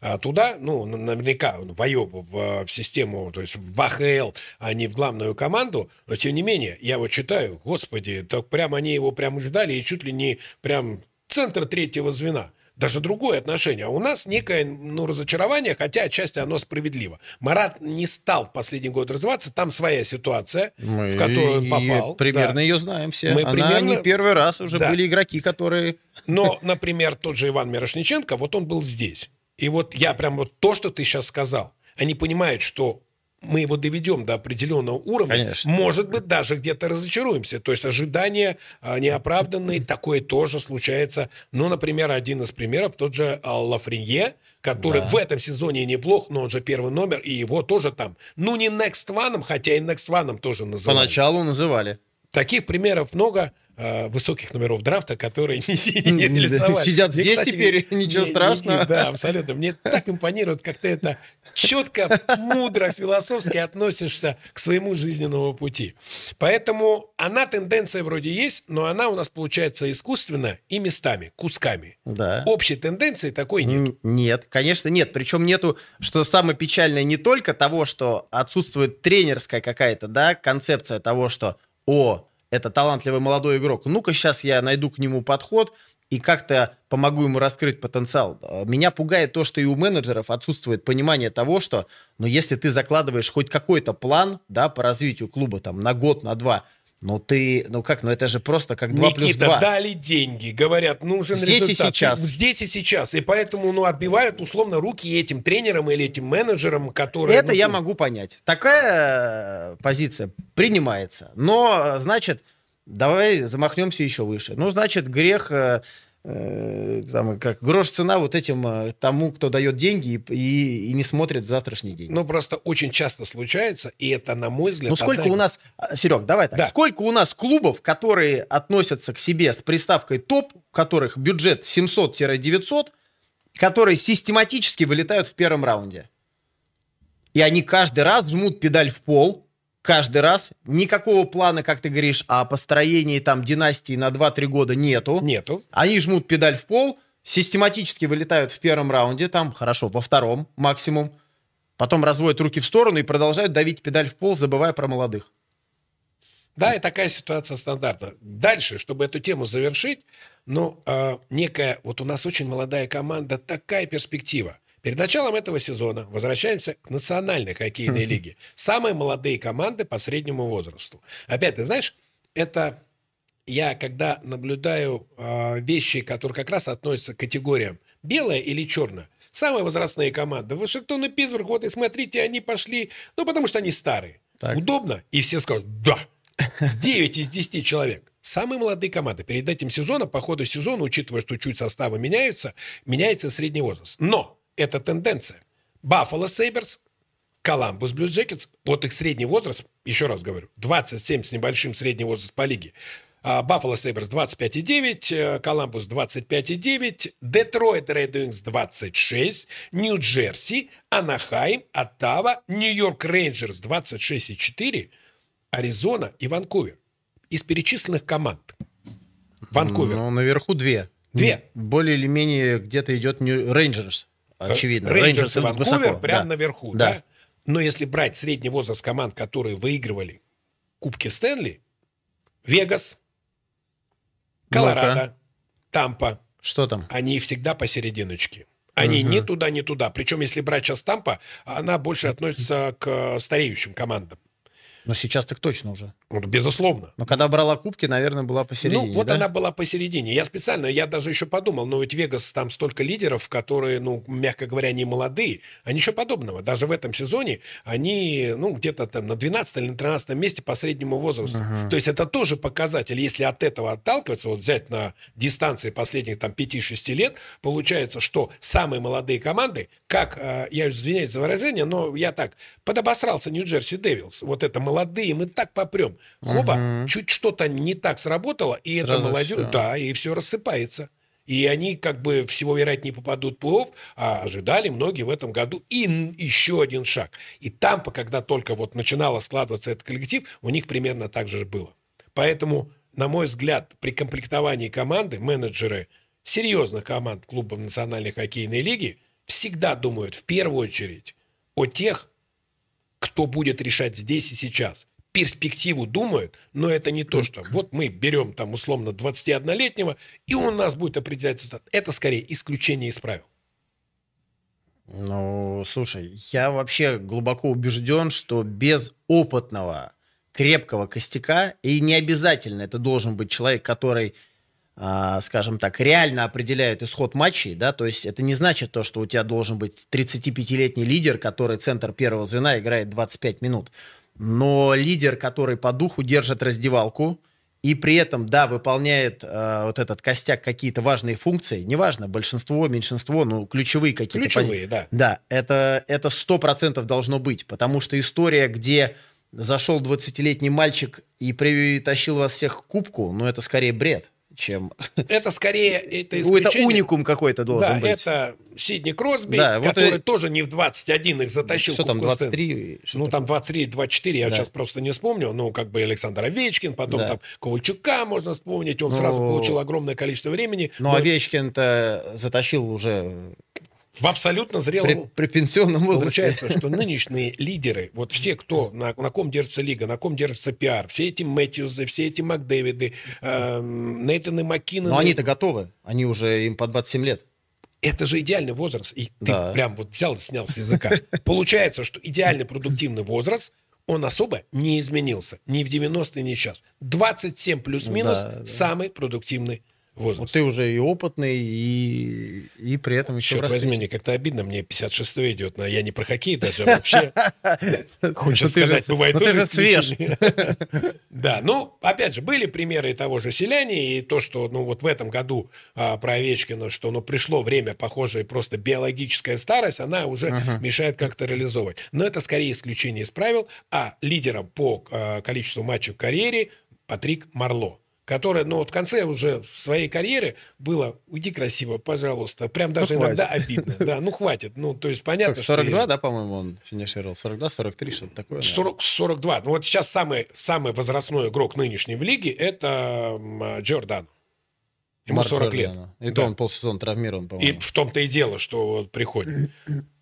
да. А, туда, ну, наверняка он ну, воевал в, э, в систему, то есть в АХЛ, а не в главную команду, но тем не менее, я вот читаю, господи, так прям они его прям ждали и чуть ли не прям центр третьего звена даже другое отношение. А у нас некое ну, разочарование, хотя отчасти оно справедливо. Марат не стал в последний год развиваться, там своя ситуация, Мы в которую он попал. Примерно да. ее знаем все. Мы Она примерно... не первый раз уже да. были игроки, которые... Но, например, тот же Иван Мирошниченко, вот он был здесь. И вот я прям вот то, что ты сейчас сказал, они понимают, что мы его доведем до определенного уровня, Конечно. может быть, даже где-то разочаруемся. То есть ожидания а, неоправданные, такое тоже случается. Ну, например, один из примеров, тот же а, Лафринье, который да. в этом сезоне неплох, но он же первый номер, и его тоже там. Ну, не Next One, хотя и Next One тоже называли. Поначалу называли. Таких примеров много. Э, высоких номеров драфта, которые не, не рисовали. Сидят здесь кстати, теперь, ничего не, страшного. Не, да, абсолютно. Мне так импонирует, как ты это четко, мудро, философски относишься к своему жизненному пути. Поэтому она тенденция вроде есть, но она у нас получается искусственно и местами, кусками. Да. Общей тенденции такой нет. Нет, конечно нет. Причем нету, что самое печальное, не только того, что отсутствует тренерская какая-то, да, концепция того, что о, это талантливый молодой игрок, ну-ка сейчас я найду к нему подход и как-то помогу ему раскрыть потенциал. Э, меня пугает то, что и у менеджеров отсутствует понимание того, что, ну, если ты закладываешь хоть какой-то план, да, по развитию клуба, там, на год, на два, ну ты, ну как, ну это же просто как 2 Никита, плюс 2. дали деньги, говорят, ну, нужен Здесь результат. Здесь и сейчас. Здесь и сейчас. И поэтому, ну, отбивают условно руки этим тренерам или этим менеджерам, которые... Это ну, я могу понять. Такая э, позиция принимается. Но, э, значит, давай замахнемся еще выше. Ну, значит, грех э, Э, там, как грош цена вот этим э, тому, кто дает деньги и, и, и не смотрит в завтрашний день. Ну, просто очень часто случается, и это, на мой взгляд... Ну, сколько одна... у нас... А, Серег, давай так. Да. Сколько у нас клубов, которые относятся к себе с приставкой «топ», у которых бюджет 700-900, которые систематически вылетают в первом раунде? И они каждый раз жмут педаль в пол, каждый раз. Никакого плана, как ты говоришь, о построении там династии на 2-3 года нету. Нету. Они жмут педаль в пол, систематически вылетают в первом раунде, там хорошо, во втором максимум. Потом разводят руки в сторону и продолжают давить педаль в пол, забывая про молодых. Да, и такая ситуация стандартна. Дальше, чтобы эту тему завершить, ну, э, некая, вот у нас очень молодая команда, такая перспектива. Перед началом этого сезона возвращаемся к национальной хоккейной лиге. Самые молодые команды по среднему возрасту. Опять, ты знаешь, это я, когда наблюдаю э, вещи, которые как раз относятся к категориям белое или черное, самые возрастные команды, Вашингтон и Питтсбург, вот и смотрите, они пошли, ну, потому что они старые. Так. Удобно? И все скажут, да, 9 из 10 человек. Самые молодые команды перед этим сезоном, по ходу сезона, учитывая, что чуть составы меняются, меняется средний возраст. Но это тенденция. Баффало Сейберс, Коламбус Блю Джекетс, вот их средний возраст, еще раз говорю, 27 с небольшим средний возраст по лиге. Баффало Сейберс 25,9, Коламбус 25,9, Детройт Ред Уинкс 26, Нью-Джерси, Анахайм, Оттава, Нью-Йорк Рейнджерс 26,4, Аризона и э, Ванкувер. Из перечисленных команд. Ванкувер. Ну, наверху две. Две. Более или менее где-то идет Рейнджерс. Э, Очевидно. Рейнджерс, и Ванкувер прямо да. наверху. Да. да. Но если брать средний возраст команд, которые выигрывали Кубки Стэнли, Вегас, Колорадо, Тампа. Что там? Они всегда посерединочке. Они угу. не туда, не туда. Причем, если брать сейчас Тампа, она больше относится к э, стареющим командам. Но сейчас так точно уже. Ну, безусловно. Но когда брала кубки, наверное, была посередине. Ну, вот да? она была посередине. Я специально, я даже еще подумал, но ведь Вегас там столько лидеров, которые, ну, мягко говоря, не молодые, а ничего подобного. Даже в этом сезоне они, ну, где-то там на 12 или на 13 месте по среднему возрасту. Угу. То есть это тоже показатель. Если от этого отталкиваться, вот взять на дистанции последних там 5-6 лет, получается, что самые молодые команды, как, э, я извиняюсь за выражение, но я так, подобосрался Нью-Джерси Девилс. Вот это молодые молодые, мы так попрем. Хоба, угу. чуть что-то не так сработало, и Сразу это молодежь, все. да, и все рассыпается. И они как бы всего вероятнее попадут в плов, а ожидали многие в этом году и еще один шаг. И там, когда только вот начинало складываться этот коллектив, у них примерно так же было. Поэтому, на мой взгляд, при комплектовании команды менеджеры серьезных команд клубов Национальной хоккейной лиги всегда думают в первую очередь о тех, кто будет решать здесь и сейчас. Перспективу думают, но это не то, что вот мы берем там условно 21-летнего, и у нас будет определять результат. Это скорее исключение из правил. Ну, слушай, я вообще глубоко убежден, что без опытного крепкого костяка, и не обязательно это должен быть человек, который а, скажем так, реально определяют исход матчей, да, то есть это не значит то, что у тебя должен быть 35-летний лидер, который центр первого звена играет 25 минут, но лидер, который по духу держит раздевалку, и при этом, да, выполняет э, вот этот костяк какие-то важные функции, неважно, большинство, меньшинство, ну, ключевые какие-то. Ключевые, пози... да. Да, это, это 100% должно быть, потому что история, где зашел 20-летний мальчик и притащил вас всех к кубку, ну, это скорее бред чем... Это скорее... Это, <laughs> это уникум какой-то должен да, быть. это Сидни Кросби, да, вот который и... тоже не в 21 их затащил. Что там, 23? Что ну, там 23, 24, я да. сейчас просто не вспомню. Ну, как бы Александр Овечкин, потом да. там Ковальчука можно вспомнить. Он ну... сразу получил огромное количество времени. Ну но... Овечкин-то затащил уже в абсолютно зрелом... При, при пенсионном возрасте. Получается, что <laughs> нынешние лидеры, вот все, кто, на, на ком держится лига, на ком держится пиар, все эти Мэтьюзы, все эти Макдэвиды, э, эм, Нейтаны Маккины... Но они-то готовы, они уже им по 27 лет. Это же идеальный возраст. И да. ты прям вот взял и снял с языка. <laughs> Получается, что идеальный продуктивный возраст, он особо не изменился. Ни в 90-е, ни сейчас. 27 плюс-минус да, да. самый продуктивный Возраст. Вот ты уже и опытный, и, и при этом еще Черт возьми, мне как-то обидно, мне 56-й идет, но я не про хоккей даже а вообще. <laughs> Хочется ну, сказать, бывает ну, тоже свежий. <laughs> Да, ну, опять же, были примеры того же Селяни и то, что, ну, вот в этом году а, про Овечкина, что, ну, пришло время, похожее просто биологическая старость, она уже мешает как-то реализовывать. Но это скорее исключение из правил, а лидером по а, количеству матчей в карьере Патрик Марло которое, ну, вот в конце уже своей карьеры было, уйди красиво, пожалуйста, прям ну, даже ну, иногда хватит. обидно. Да, ну, хватит, ну, то есть понятно, 42, что... да, по-моему, он финишировал? 42, 43, что-то такое? 40, 42. Ну, вот сейчас самый, самый возрастной игрок нынешней в лиге – это Джордан. Ему Марк 40 Джордана. лет. И да. он полсезона травмирован, по-моему. И в том-то и дело, что вот приходит.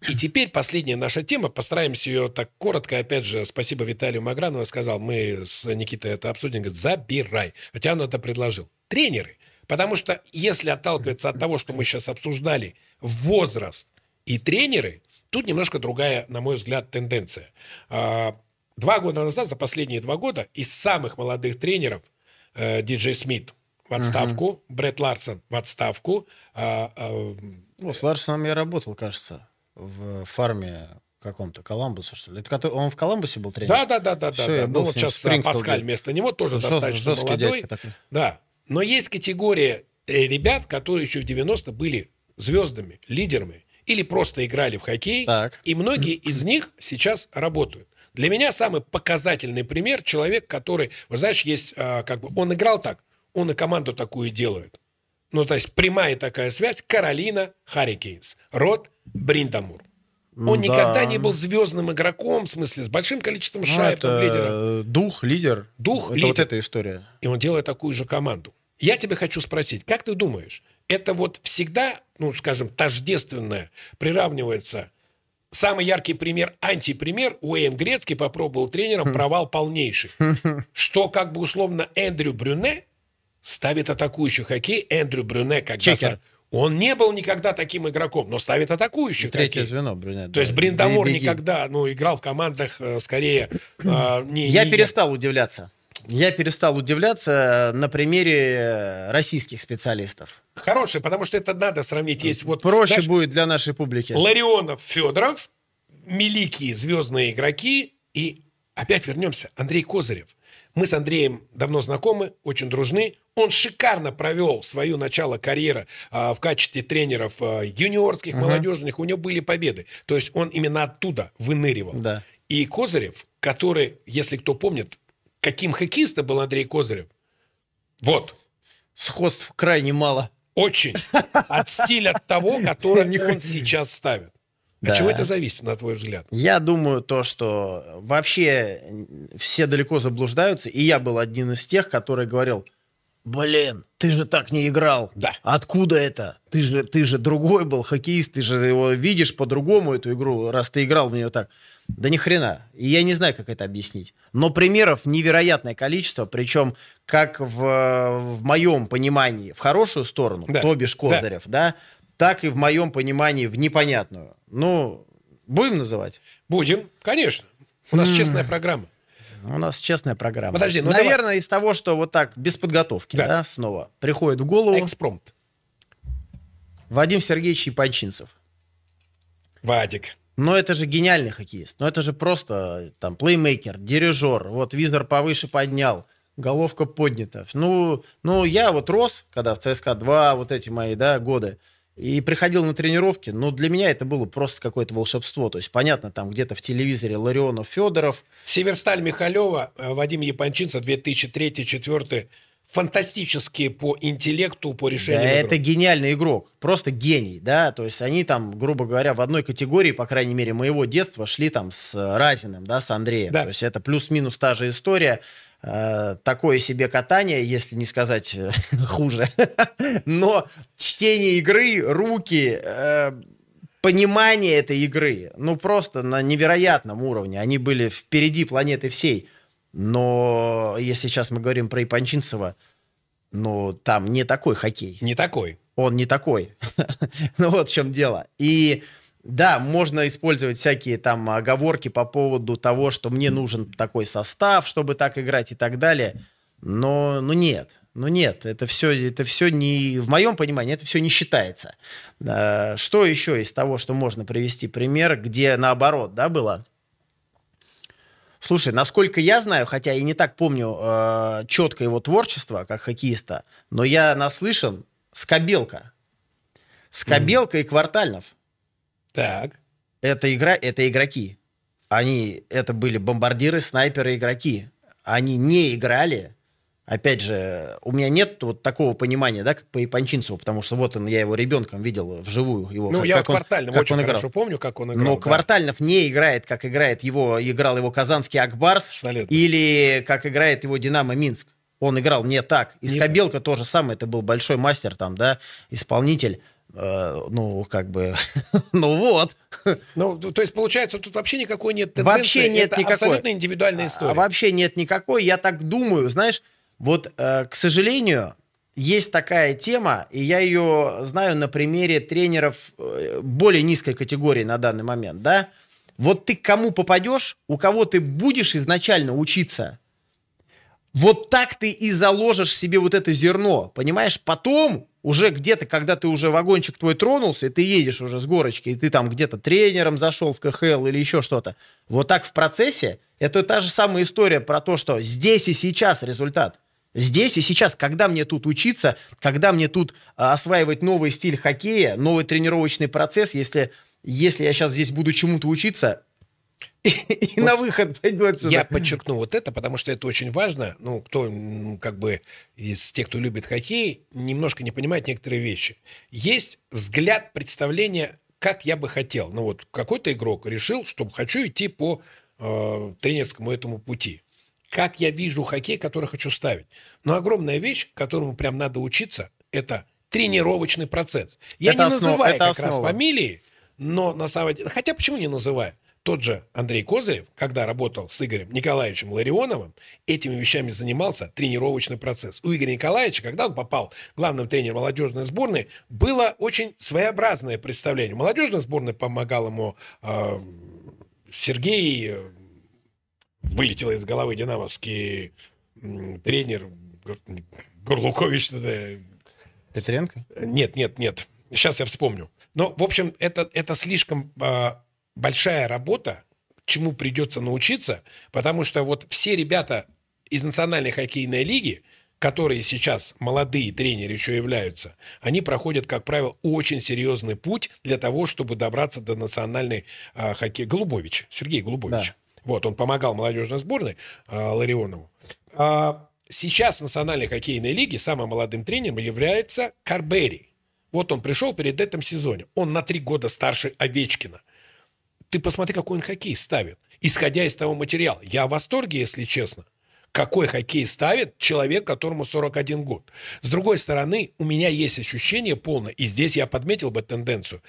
И теперь последняя наша тема. Постараемся ее так коротко. Опять же, спасибо Виталию Магранову. Сказал, мы с Никитой это обсудим. Говорит, забирай. Хотя он это предложил. Тренеры. Потому что если отталкиваться от того, что мы сейчас обсуждали, возраст и тренеры, тут немножко другая, на мой взгляд, тенденция. А, два года назад, за последние два года, из самых молодых тренеров, э, диджей Смит – в отставку, ага. Брэд Ларсон в отставку. А, а... Ну, с Ларсоном я работал, кажется, в фарме каком-то Коламбуса, что ли? Это он в Коламбусе был тренер. Да, да, да, да, да. да. Ну, вот сейчас а, Спрингфилд. Паскаль вместо него тоже Жест, достаточно молодой. Дядька такой. Да. Но есть категория э, ребят, которые еще в 90 были звездами, лидерами или просто играли в хоккей, так. и многие из них сейчас работают. Для меня самый показательный пример человек, который, вы знаешь, есть а, как бы он играл так: он и команду такую делает. Ну, то есть прямая такая связь Каролина Харрикейнс, Рот Бриндамур. Он да. никогда не был звездным игроком, в смысле, с большим количеством ну, шайб, ну, лидера. Дух, лидер. Дух, это лидер. вот эта история. И он делает такую же команду. Я тебя хочу спросить, как ты думаешь, это вот всегда, ну, скажем, тождественное приравнивается Самый яркий пример, антипример, Уэйн Грецкий попробовал тренером хм. провал полнейший. <laughs> Что как бы условно Эндрю Брюне ставит атакующий хоккей Эндрю Брюне, когда Чекер. он не был никогда таким игроком, но ставит атакующий ну, Третье хоккей. звено Брюне. То да. есть Бриндамор Беги. никогда ну, играл в командах э, скорее... Э, не, я не перестал я. удивляться. Я перестал удивляться э, на примере э, российских специалистов. Хороший, потому что это надо сравнить. Есть вот, Проще знаешь, будет для нашей публики. Ларионов, Федоров, великие звездные игроки и опять вернемся, Андрей Козырев. Мы с Андреем давно знакомы, очень дружны. Он шикарно провел свое начало карьеры а, в качестве тренеров а, юниорских, угу. молодежных. У него были победы. То есть он именно оттуда выныривал. Да. И Козырев, который, если кто помнит, каким хоккеистом был Андрей Козырев, вот. Сходств крайне мало. Очень. От стиля того, который <laughs> он сейчас ставит. Да. чего это зависит, на твой взгляд? Я думаю то, что вообще все далеко заблуждаются, и я был один из тех, который говорил, блин, ты же так не играл. Да. Откуда это? Ты же, ты же другой был хоккеист, ты же его видишь по-другому, эту игру, раз ты играл в нее так. Да ни хрена. И я не знаю, как это объяснить. Но примеров невероятное количество, причем как в, в моем понимании в хорошую сторону, да. то бишь Козырев, да. да, так и в моем понимании в непонятную. Ну, будем называть? Будем, конечно. У нас честная программа. У нас честная программа. Подожди, ну Наверное, давай. из того, что вот так, без подготовки, да, да снова приходит в голову. Экспромт. Вадим Сергеевич Ипанчинцев. Вадик. Но это же гениальный хоккеист. Но это же просто там плеймейкер, дирижер. Вот визор повыше поднял, головка поднята. Ну, ну я вот рос, когда в ЦСКА 2 вот эти мои да, годы и приходил на тренировки, но для меня это было просто какое-то волшебство. То есть, понятно, там где-то в телевизоре Ларионов, Федоров. Северсталь Михалева, э, Вадим Япончинцев, 2003-2004 фантастические по интеллекту, по решению. Да, игрок. это гениальный игрок, просто гений, да, то есть они там, грубо говоря, в одной категории, по крайней мере, моего детства шли там с Разиным, да, с Андреем, да. то есть это плюс-минус та же история, Э, такое себе катание, если не сказать э, <laughs> хуже. Но чтение игры, руки, э, понимание этой игры, ну просто на невероятном уровне. Они были впереди планеты всей. Но если сейчас мы говорим про Ипанчинцева, ну там не такой хоккей. Не такой. Он не такой. <laughs> ну вот в чем дело. И э, да, можно использовать всякие там оговорки по поводу того, что мне нужен такой состав, чтобы так играть и так далее. Но, ну нет, ну нет, это все, это все не, в моем понимании, это все не считается. Э, что еще из того, что можно привести пример, где наоборот, да, было? Слушай, насколько я знаю, хотя и не так помню э, четко его творчество, как хоккеиста, но я наслышан Скобелка. Скобелка mm-hmm. и Квартальнов – так. Это игра, это игроки. Они, это были бомбардиры, снайперы, игроки. Они не играли. Опять же, у меня нет вот такого понимания, да, как по Япончинцеву, потому что вот он, я его ребенком видел вживую. Его, ну, как, я как вот Квартальнов очень он играл. хорошо помню, как он играл. Но да. Квартальнов не играет, как играет его, играл его казанский Акбарс или как играет его Динамо Минск он играл не так. И Скобелка тоже самое, это был большой мастер там, да, исполнитель. Э, ну, как бы, <laughs> ну вот. Ну, то есть, получается, тут вообще никакой нет тенденции. Вообще нет Это никакой. абсолютно индивидуальная а, история. А, вообще нет никакой. Я так думаю, знаешь, вот, э, к сожалению, есть такая тема, и я ее знаю на примере тренеров э, более низкой категории на данный момент, да? Вот ты к кому попадешь, у кого ты будешь изначально учиться – вот так ты и заложишь себе вот это зерно, понимаешь? Потом уже где-то, когда ты уже вагончик твой тронулся, и ты едешь уже с горочки, и ты там где-то тренером зашел в КХЛ или еще что-то. Вот так в процессе это та же самая история про то, что здесь и сейчас результат. Здесь и сейчас, когда мне тут учиться, когда мне тут а, осваивать новый стиль хоккея, новый тренировочный процесс, если, если я сейчас здесь буду чему-то учиться, и, и на выход придется. Я подчеркну вот это, потому что это очень важно. Ну, кто, как бы, из тех, кто любит хоккей, немножко не понимает некоторые вещи. Есть взгляд, представление, как я бы хотел. Ну, вот какой-то игрок решил, что хочу идти по э, тренерскому этому пути. Как я вижу хоккей, который хочу ставить. Но огромная вещь, которому прям надо учиться, это тренировочный процесс. Я это не основ... называю это как основа. раз фамилии, но на самом деле... Хотя почему не называю? Тот же Андрей Козырев, когда работал с Игорем Николаевичем Ларионовым, этими вещами занимался тренировочный процесс. У Игоря Николаевича, когда он попал главным тренером молодежной сборной, было очень своеобразное представление. Молодежная сборная помогала ему а, э, Сергей, вылетела из головы динамовский тренер Горлукович. Э, Петренко? Нет, нет, нет. Сейчас я вспомню. Но, в общем, это, это слишком э, большая работа, чему придется научиться, потому что вот все ребята из Национальной хоккейной лиги, которые сейчас молодые тренеры еще являются, они проходят, как правило, очень серьезный путь для того, чтобы добраться до национальной э, хоккей... Голубович, Сергей Голубович. Да. Вот, он помогал молодежной сборной э, Ларионову. А, сейчас в Национальной хоккейной лиге самым молодым тренером является Карбери. Вот он пришел перед этим сезоне. Он на три года старше Овечкина. Ты посмотри, какой он хоккей ставит, исходя из того материала. Я в восторге, если честно. Какой хоккей ставит человек, которому 41 год. С другой стороны, у меня есть ощущение полное, и здесь я подметил бы тенденцию.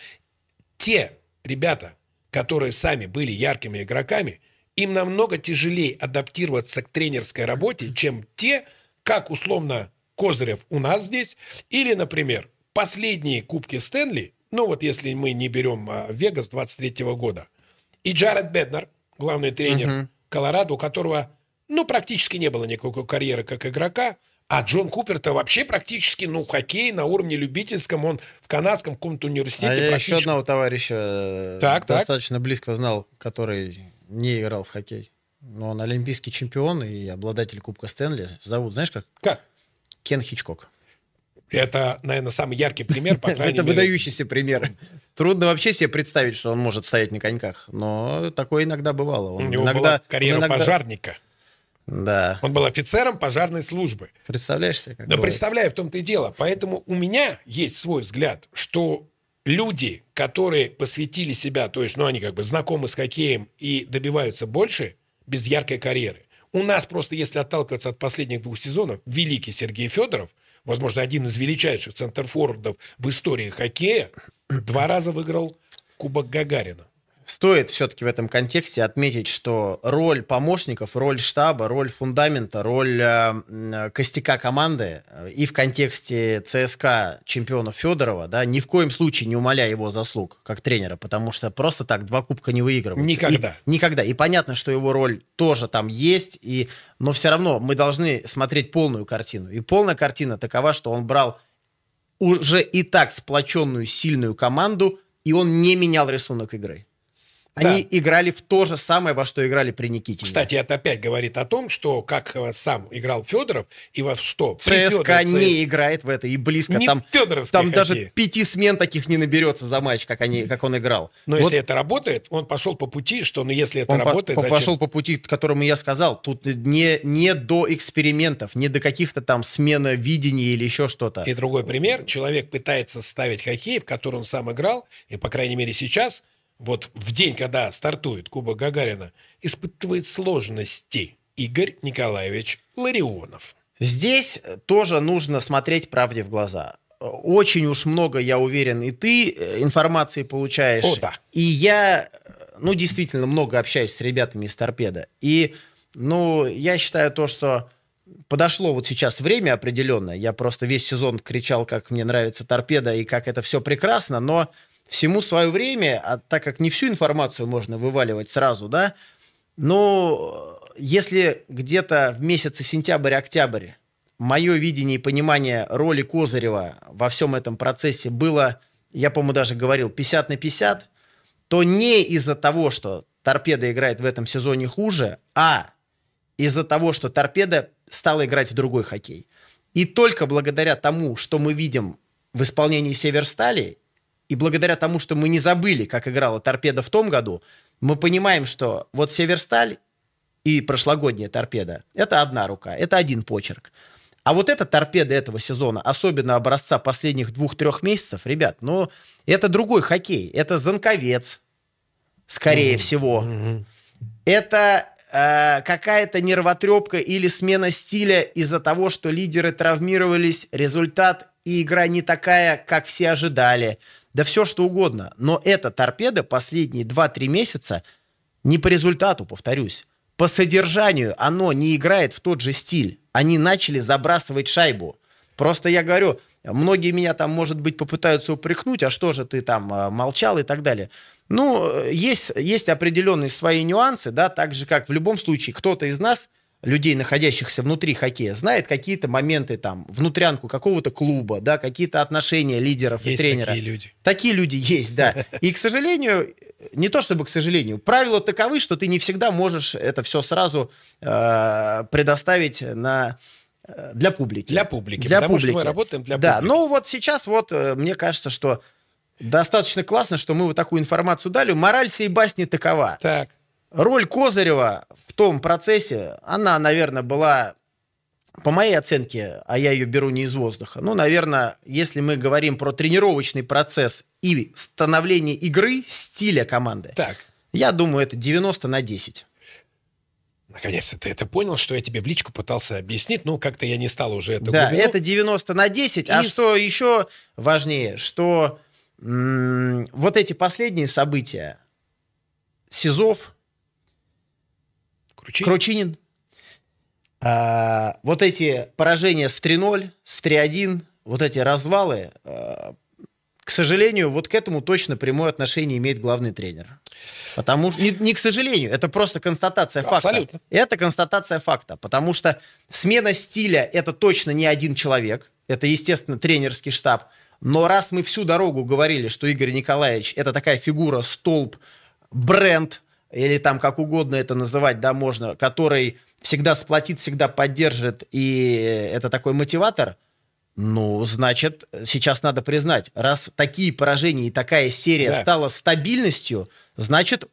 Те ребята, которые сами были яркими игроками, им намного тяжелее адаптироваться к тренерской работе, чем те, как условно Козырев у нас здесь, или, например, последние Кубки Стэнли ну вот если мы не берем а, Вегас 23 года, и Джаред Беднер, главный тренер Колорадо, у которого, ну, практически не было никакой карьеры как игрока, а Джон Купер-то вообще практически, ну, хоккей на уровне любительском, он в канадском каком-то университете а я еще одного товарища э, так, достаточно так. близко знал, который не играл в хоккей. Но он олимпийский чемпион и обладатель Кубка Стэнли. Зовут, знаешь как? Как? Кен Хичкок. Это, наверное, самый яркий пример, по <laughs> крайней Это мере. выдающийся пример. Трудно вообще себе представить, что он может стоять на коньках, но такое иногда бывало. Он У него была карьера пожарника. Да. Он был офицером пожарной службы. Представляешь себе? Как да представляю, в том-то и дело. Поэтому у меня есть свой взгляд, что люди, которые посвятили себя, то есть, ну, они как бы знакомы с хоккеем и добиваются больше без яркой карьеры. У нас просто, если отталкиваться от последних двух сезонов, великий Сергей Федоров – возможно, один из величайших центрфорвардов в истории хоккея, два раза выиграл Кубок Гагарина. Стоит все-таки в этом контексте отметить, что роль помощников, роль штаба, роль фундамента, роль э, э костяка команды э, и в контексте ЦСКА чемпиона Федорова, да, ни в коем случае не умаляя его заслуг как тренера, потому что просто так два кубка не выигрываются. Никогда. И, никогда. И понятно, что его роль тоже там есть, и, но все равно мы должны смотреть полную картину. И полная картина такова, что он брал уже и так сплоченную, сильную команду, и он не менял рисунок игры. Они да. играли в то же самое, во что играли при Никитине. Кстати, это опять говорит о том, что как э, сам играл Федоров и во что. ЦСКА Федоров, не ЦС... играет в это и близко. Не там там даже пяти смен таких не наберется за матч, как, они, как он играл. Но вот. если это работает, он пошел по пути, что ну, если это он работает, по, зачем? пошел по пути, которому я сказал. Тут не, не до экспериментов, не до каких-то там смена видений или еще что-то. И другой пример. Человек пытается ставить хоккей, в котором он сам играл, и, по крайней мере, сейчас – вот в день, когда стартует Куба Гагарина, испытывает сложности Игорь Николаевич Ларионов. Здесь тоже нужно смотреть правде в глаза. Очень уж много, я уверен, и ты э, информации получаешь. О, да. И я, э, ну, действительно много общаюсь с ребятами из «Торпеда». И, ну, я считаю то, что подошло вот сейчас время определенное. Я просто весь сезон кричал, как мне нравится торпеда и как это все прекрасно, но всему свое время, а так как не всю информацию можно вываливать сразу, да, но э, если где-то в месяце сентябрь-октябрь мое видение и понимание роли Козырева во всем этом процессе было, я, по-моему, даже говорил, 50 на 50, то не из-за того, что торпеда играет в этом сезоне хуже, а из-за того, что торпеда стала играть в другой хоккей. И только благодаря тому, что мы видим в исполнении Северстали и благодаря тому, что мы не забыли, как играла торпеда в том году, мы понимаем, что вот Северсталь и прошлогодняя торпеда – это одна рука, это один почерк. А вот эта торпеда этого сезона, особенно образца последних двух-трех месяцев, ребят, ну, это другой хоккей. Это занковец, скорее mm-hmm. всего. Mm-hmm. Это э, какая-то нервотрепка или смена стиля из-за того, что лидеры травмировались, результат и игра не такая, как все ожидали да все что угодно. Но эта торпеда последние 2-3 месяца не по результату, повторюсь. По содержанию оно не играет в тот же стиль. Они начали забрасывать шайбу. Просто я говорю, многие меня там, может быть, попытаются упрекнуть, а что же ты там э, молчал и так далее. Ну, э, есть, есть определенные свои нюансы, да, так же, как в любом случае кто-то из нас – людей, находящихся внутри хоккея, знает какие-то моменты там, внутрянку какого-то клуба, да, какие-то отношения лидеров есть и тренера. такие люди. Такие люди есть, да. И, к сожалению, не то чтобы к сожалению, правила таковы, что ты не всегда можешь это все сразу э, предоставить на э, для публики. Для публики, для потому публики. что мы работаем для да, публики. Да, ну вот сейчас вот э, мне кажется, что достаточно классно, что мы вот такую информацию дали. Мораль всей басни такова. Так Роль Козырева в том процессе, она, наверное, была, по моей оценке, а я ее беру не из воздуха, ну, наверное, если мы говорим про тренировочный процесс и становление игры, стиля команды, так. я думаю, это 90 на 10. Наконец-то ты это понял, что я тебе в личку пытался объяснить, но как-то я не стал уже это Да, глубину. это 90 на 10. И... А что еще важнее, что м- вот эти последние события, Сизов, Кручин. Кручинин. А, вот эти поражения с 3-0, с 3-1, вот эти развалы, а, к сожалению, вот к этому точно прямое отношение имеет главный тренер. Потому что, не, не к сожалению, это просто констатация факта. Абсолютно. Это констатация факта, потому что смена стиля – это точно не один человек, это, естественно, тренерский штаб. Но раз мы всю дорогу говорили, что Игорь Николаевич – это такая фигура, столб, бренд – или там как угодно это называть, да, можно, который всегда сплотит, всегда поддержит, и это такой мотиватор, ну, значит, сейчас надо признать, раз такие поражения и такая серия да. стала стабильностью, значит,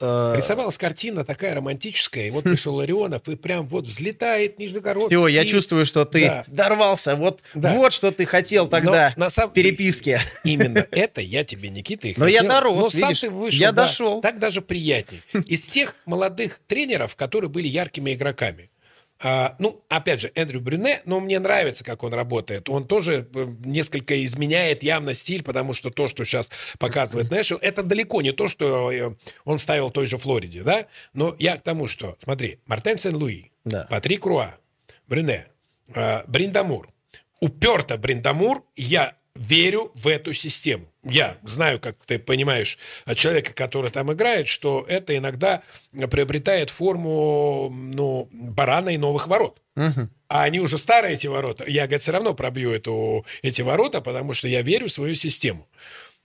Э, Рисовалась картина такая романтическая, и вот хм. пришел Ларионов, и прям вот взлетает Нижегородский. Все, я чувствую, что ты да. дорвался, вот, да. вот что ты хотел тогда но на самом... переписке. Именно это я тебе, Никита, и Но хотел. я дорос, Но сам видишь, ты вышел. Я да, дошел. Так даже приятнее. <laughs> Из тех молодых тренеров, которые были яркими игроками, а, ну, опять же, Эндрю Брюне, но мне нравится, как он работает. Он тоже э, несколько изменяет явно стиль, потому что то, что сейчас показывает Нэшвилл, это далеко не то, что э, он ставил в той же Флориде, да? Но я к тому, что, смотри, Мартен Сен-Луи, да. Патрик Руа, Брюне, а, Бриндамур. Уперто Бриндамур, я верю в эту систему. Я знаю, как ты понимаешь, человека, который там играет, что это иногда приобретает форму ну, барана и новых ворот. Угу. А они уже старые, эти ворота. Я, говорит, все равно пробью эту, эти ворота, потому что я верю в свою систему.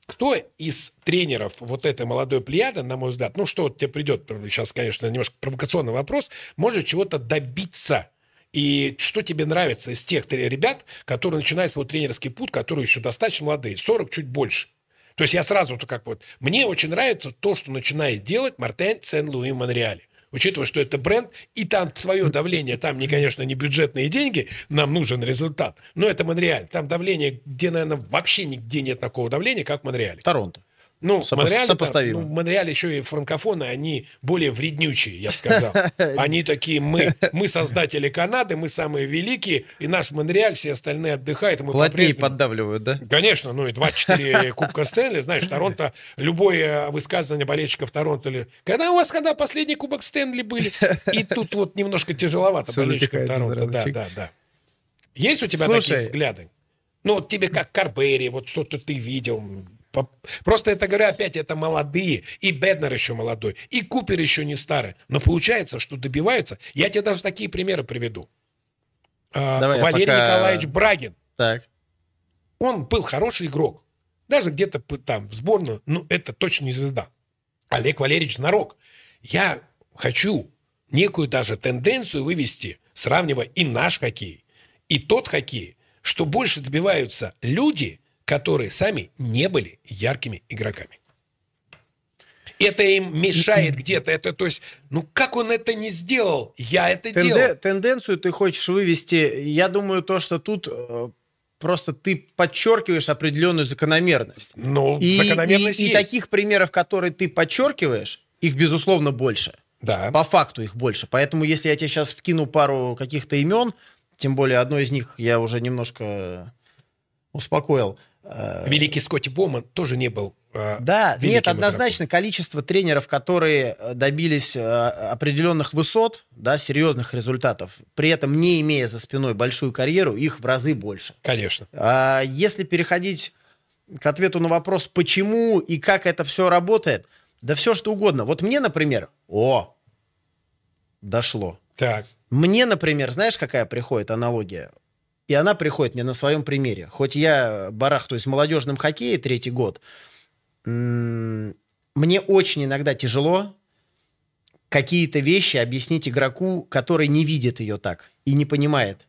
Кто из тренеров вот этой молодой плеяды, на мой взгляд, ну что вот тебе придет, сейчас, конечно, немножко провокационный вопрос, может чего-то добиться – и что тебе нравится из тех ребят, которые начинают свой тренерский путь, которые еще достаточно молодые, 40, чуть больше? То есть я сразу то как вот... Мне очень нравится то, что начинает делать Мартен Сен-Луи в Монреале. Учитывая, что это бренд, и там свое давление, там, не, конечно, не бюджетные деньги, нам нужен результат. Но это Монреаль. Там давление, где, наверное, вообще нигде нет такого давления, как в Монреале. Торонто. Ну, ну, Монреаль, Ну, монреаль еще и франкофоны, они более вреднючие, я бы сказал. <laughs> Они такие, мы, мы создатели Канады, мы самые великие, и наш Монреаль, все остальные отдыхают. Мы Плотнее поддавливают, да? Конечно, ну и 2-4 <laughs> Кубка Стэнли, знаешь, Торонто, любое э, высказывание болельщиков Торонто, или, когда у вас когда последний Кубок Стэнли были? И тут вот немножко тяжеловато болельщикам Торонто, да, да, да. Есть у тебя Слушай, такие взгляды? Ну, вот тебе как Карбери, вот что-то ты видел. Просто это говорю опять, это молодые. И Беднер еще молодой, и Купер еще не старый. Но получается, что добиваются. Я тебе даже такие примеры приведу. А, Давай Валерий пока... Николаевич Брагин. Так. Он был хороший игрок. Даже где-то там в сборную, ну, это точно не звезда. Олег Валерьевич Нарок. Я хочу некую даже тенденцию вывести, сравнивая и наш хоккей, и тот хоккей, что больше добиваются люди – которые сами не были яркими игроками. Это им мешает где-то. Это, то есть, ну как он это не сделал? Я это Тенде- делал. Тенденцию ты хочешь вывести. Я думаю, то, что тут э, просто ты подчеркиваешь определенную закономерность. Ну, и, закономерность и, есть. и таких примеров, которые ты подчеркиваешь, их, безусловно, больше. Да. По факту их больше. Поэтому, если я тебе сейчас вкину пару каких-то имен, тем более одно из них я уже немножко э, успокоил, Э, Великий Скотти Боман тоже не был э, да, нет, однозначно игроком. количество тренеров, которые э, добились определенных высот, да, серьезных результатов, при этом не имея за спиной большую карьеру, их в разы больше. Конечно. А, если переходить к ответу на вопрос, почему и как это все работает, да все что угодно. Вот мне, например, о, дошло. Так. Мне, например, знаешь, какая приходит аналогия? И она приходит мне на своем примере. Хоть я э, барахтаюсь в молодежном хоккее третий год, мне очень иногда тяжело какие-то вещи объяснить игроку, который не видит ее так и не понимает.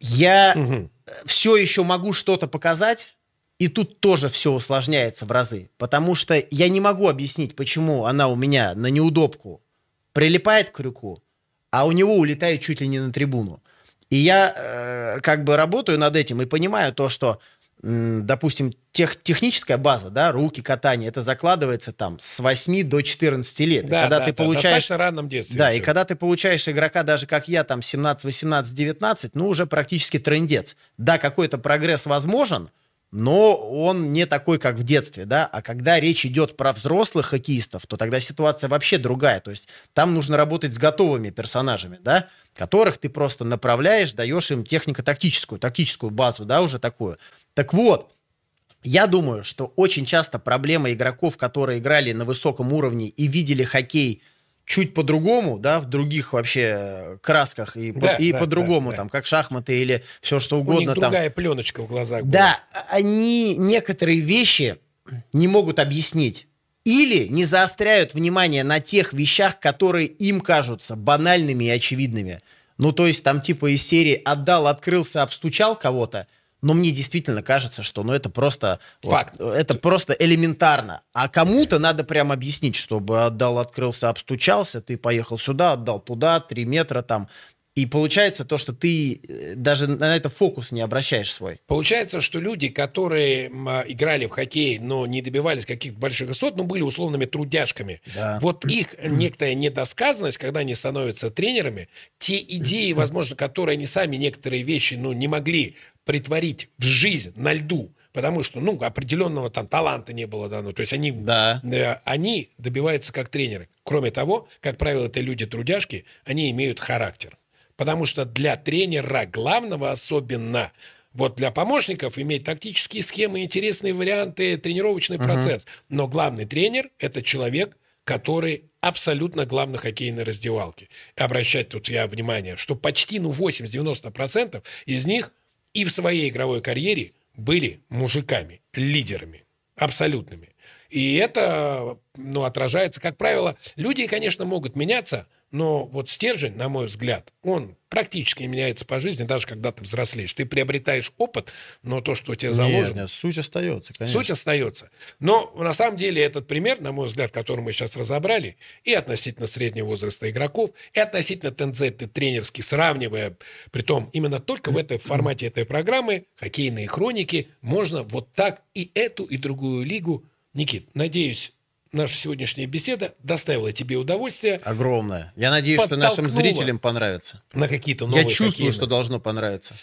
Я угу. Э, все еще могу что-то показать, и тут тоже все усложняется в разы, потому что я не могу объяснить, почему она у меня на неудобку прилипает к крюку, а у него улетает чуть ли не на трибуну. И я э, как бы работаю над этим и понимаю то, что, допустим, тех, техническая база, да, руки, катание, это закладывается там с 8 до 14 лет. Да, когда да, ты да, получаешь... в раннем детстве. Да, еще. и когда ты получаешь игрока, даже как я, там 17, 18, 19, ну, уже практически трендец. Да, какой-то прогресс возможен, но он не такой, как в детстве, да, а когда речь идет про взрослых хоккеистов, то тогда ситуация вообще другая, то есть там нужно работать с готовыми персонажами, да, которых ты просто направляешь, даешь им технико-тактическую, тактическую базу, да, уже такую. Так вот, я думаю, что очень часто проблема игроков, которые играли на высоком уровне и видели хоккей чуть по-другому, да, в других вообще э, красках и, да, по, и да, по-другому, да, да. там, как шахматы или все что угодно. У них другая там. пленочка в глазах. Была. Да, они некоторые вещи не могут объяснить. Или не заостряют внимание на тех вещах, которые им кажутся банальными и очевидными. Ну, то есть там типа из серии «отдал, открылся, обстучал кого-то», но мне действительно кажется, что ну, это просто... Факт. Вот, это просто элементарно. А кому-то надо прям объяснить, чтобы отдал, открылся, обстучался, ты поехал сюда, отдал туда, три метра там, и получается то, что ты э, даже на это фокус не обращаешь свой. Получается, что люди, которые а, играли в хоккей, но не добивались каких-то больших высот, но были условными трудяшками. Да. Вот их некая недосказанность, когда они становятся тренерами, те идеи, возможно, которые они сами некоторые вещи ну, не могли притворить в жизнь на льду, потому что, ну, определенного там таланта не было да, ну То есть они, да. э, они добиваются как тренеры. Кроме того, как правило, это люди-трудяшки, они имеют характер. Потому что для тренера главного особенно вот для помощников иметь тактические схемы, интересные варианты, тренировочный угу. процесс. Но главный тренер – это человек, который абсолютно главный хоккейной раздевалки. И обращать тут я внимание, что почти ну 80-90% из них и в своей игровой карьере были мужиками, лидерами, абсолютными. И это ну, отражается, как правило, люди, конечно, могут меняться – но вот стержень, на мой взгляд, он практически меняется по жизни, даже когда ты взрослеешь. Ты приобретаешь опыт, но то, что у тебя заложено... Нет, нет, суть остается, конечно. Суть остается. Но на самом деле этот пример, на мой взгляд, который мы сейчас разобрали, и относительно среднего возраста игроков, и относительно тенденции тренерских, сравнивая, при том именно только в этой формате этой программы, хоккейные хроники, можно вот так и эту, и другую лигу. Никит, надеюсь, наша сегодняшняя беседа доставила тебе удовольствие. Огромное. Я надеюсь, что нашим зрителям понравится. На какие-то новые. Я чувствую, какие что должно понравиться.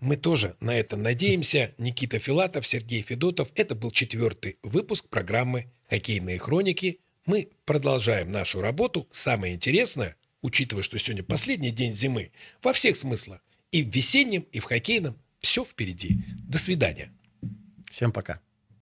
Мы тоже на это надеемся. Никита Филатов, Сергей Федотов. Это был четвертый выпуск программы «Хоккейные хроники». Мы продолжаем нашу работу. Самое интересное, учитывая, что сегодня последний день зимы, во всех смыслах, и в весеннем, и в хоккейном, все впереди. До свидания. Всем пока.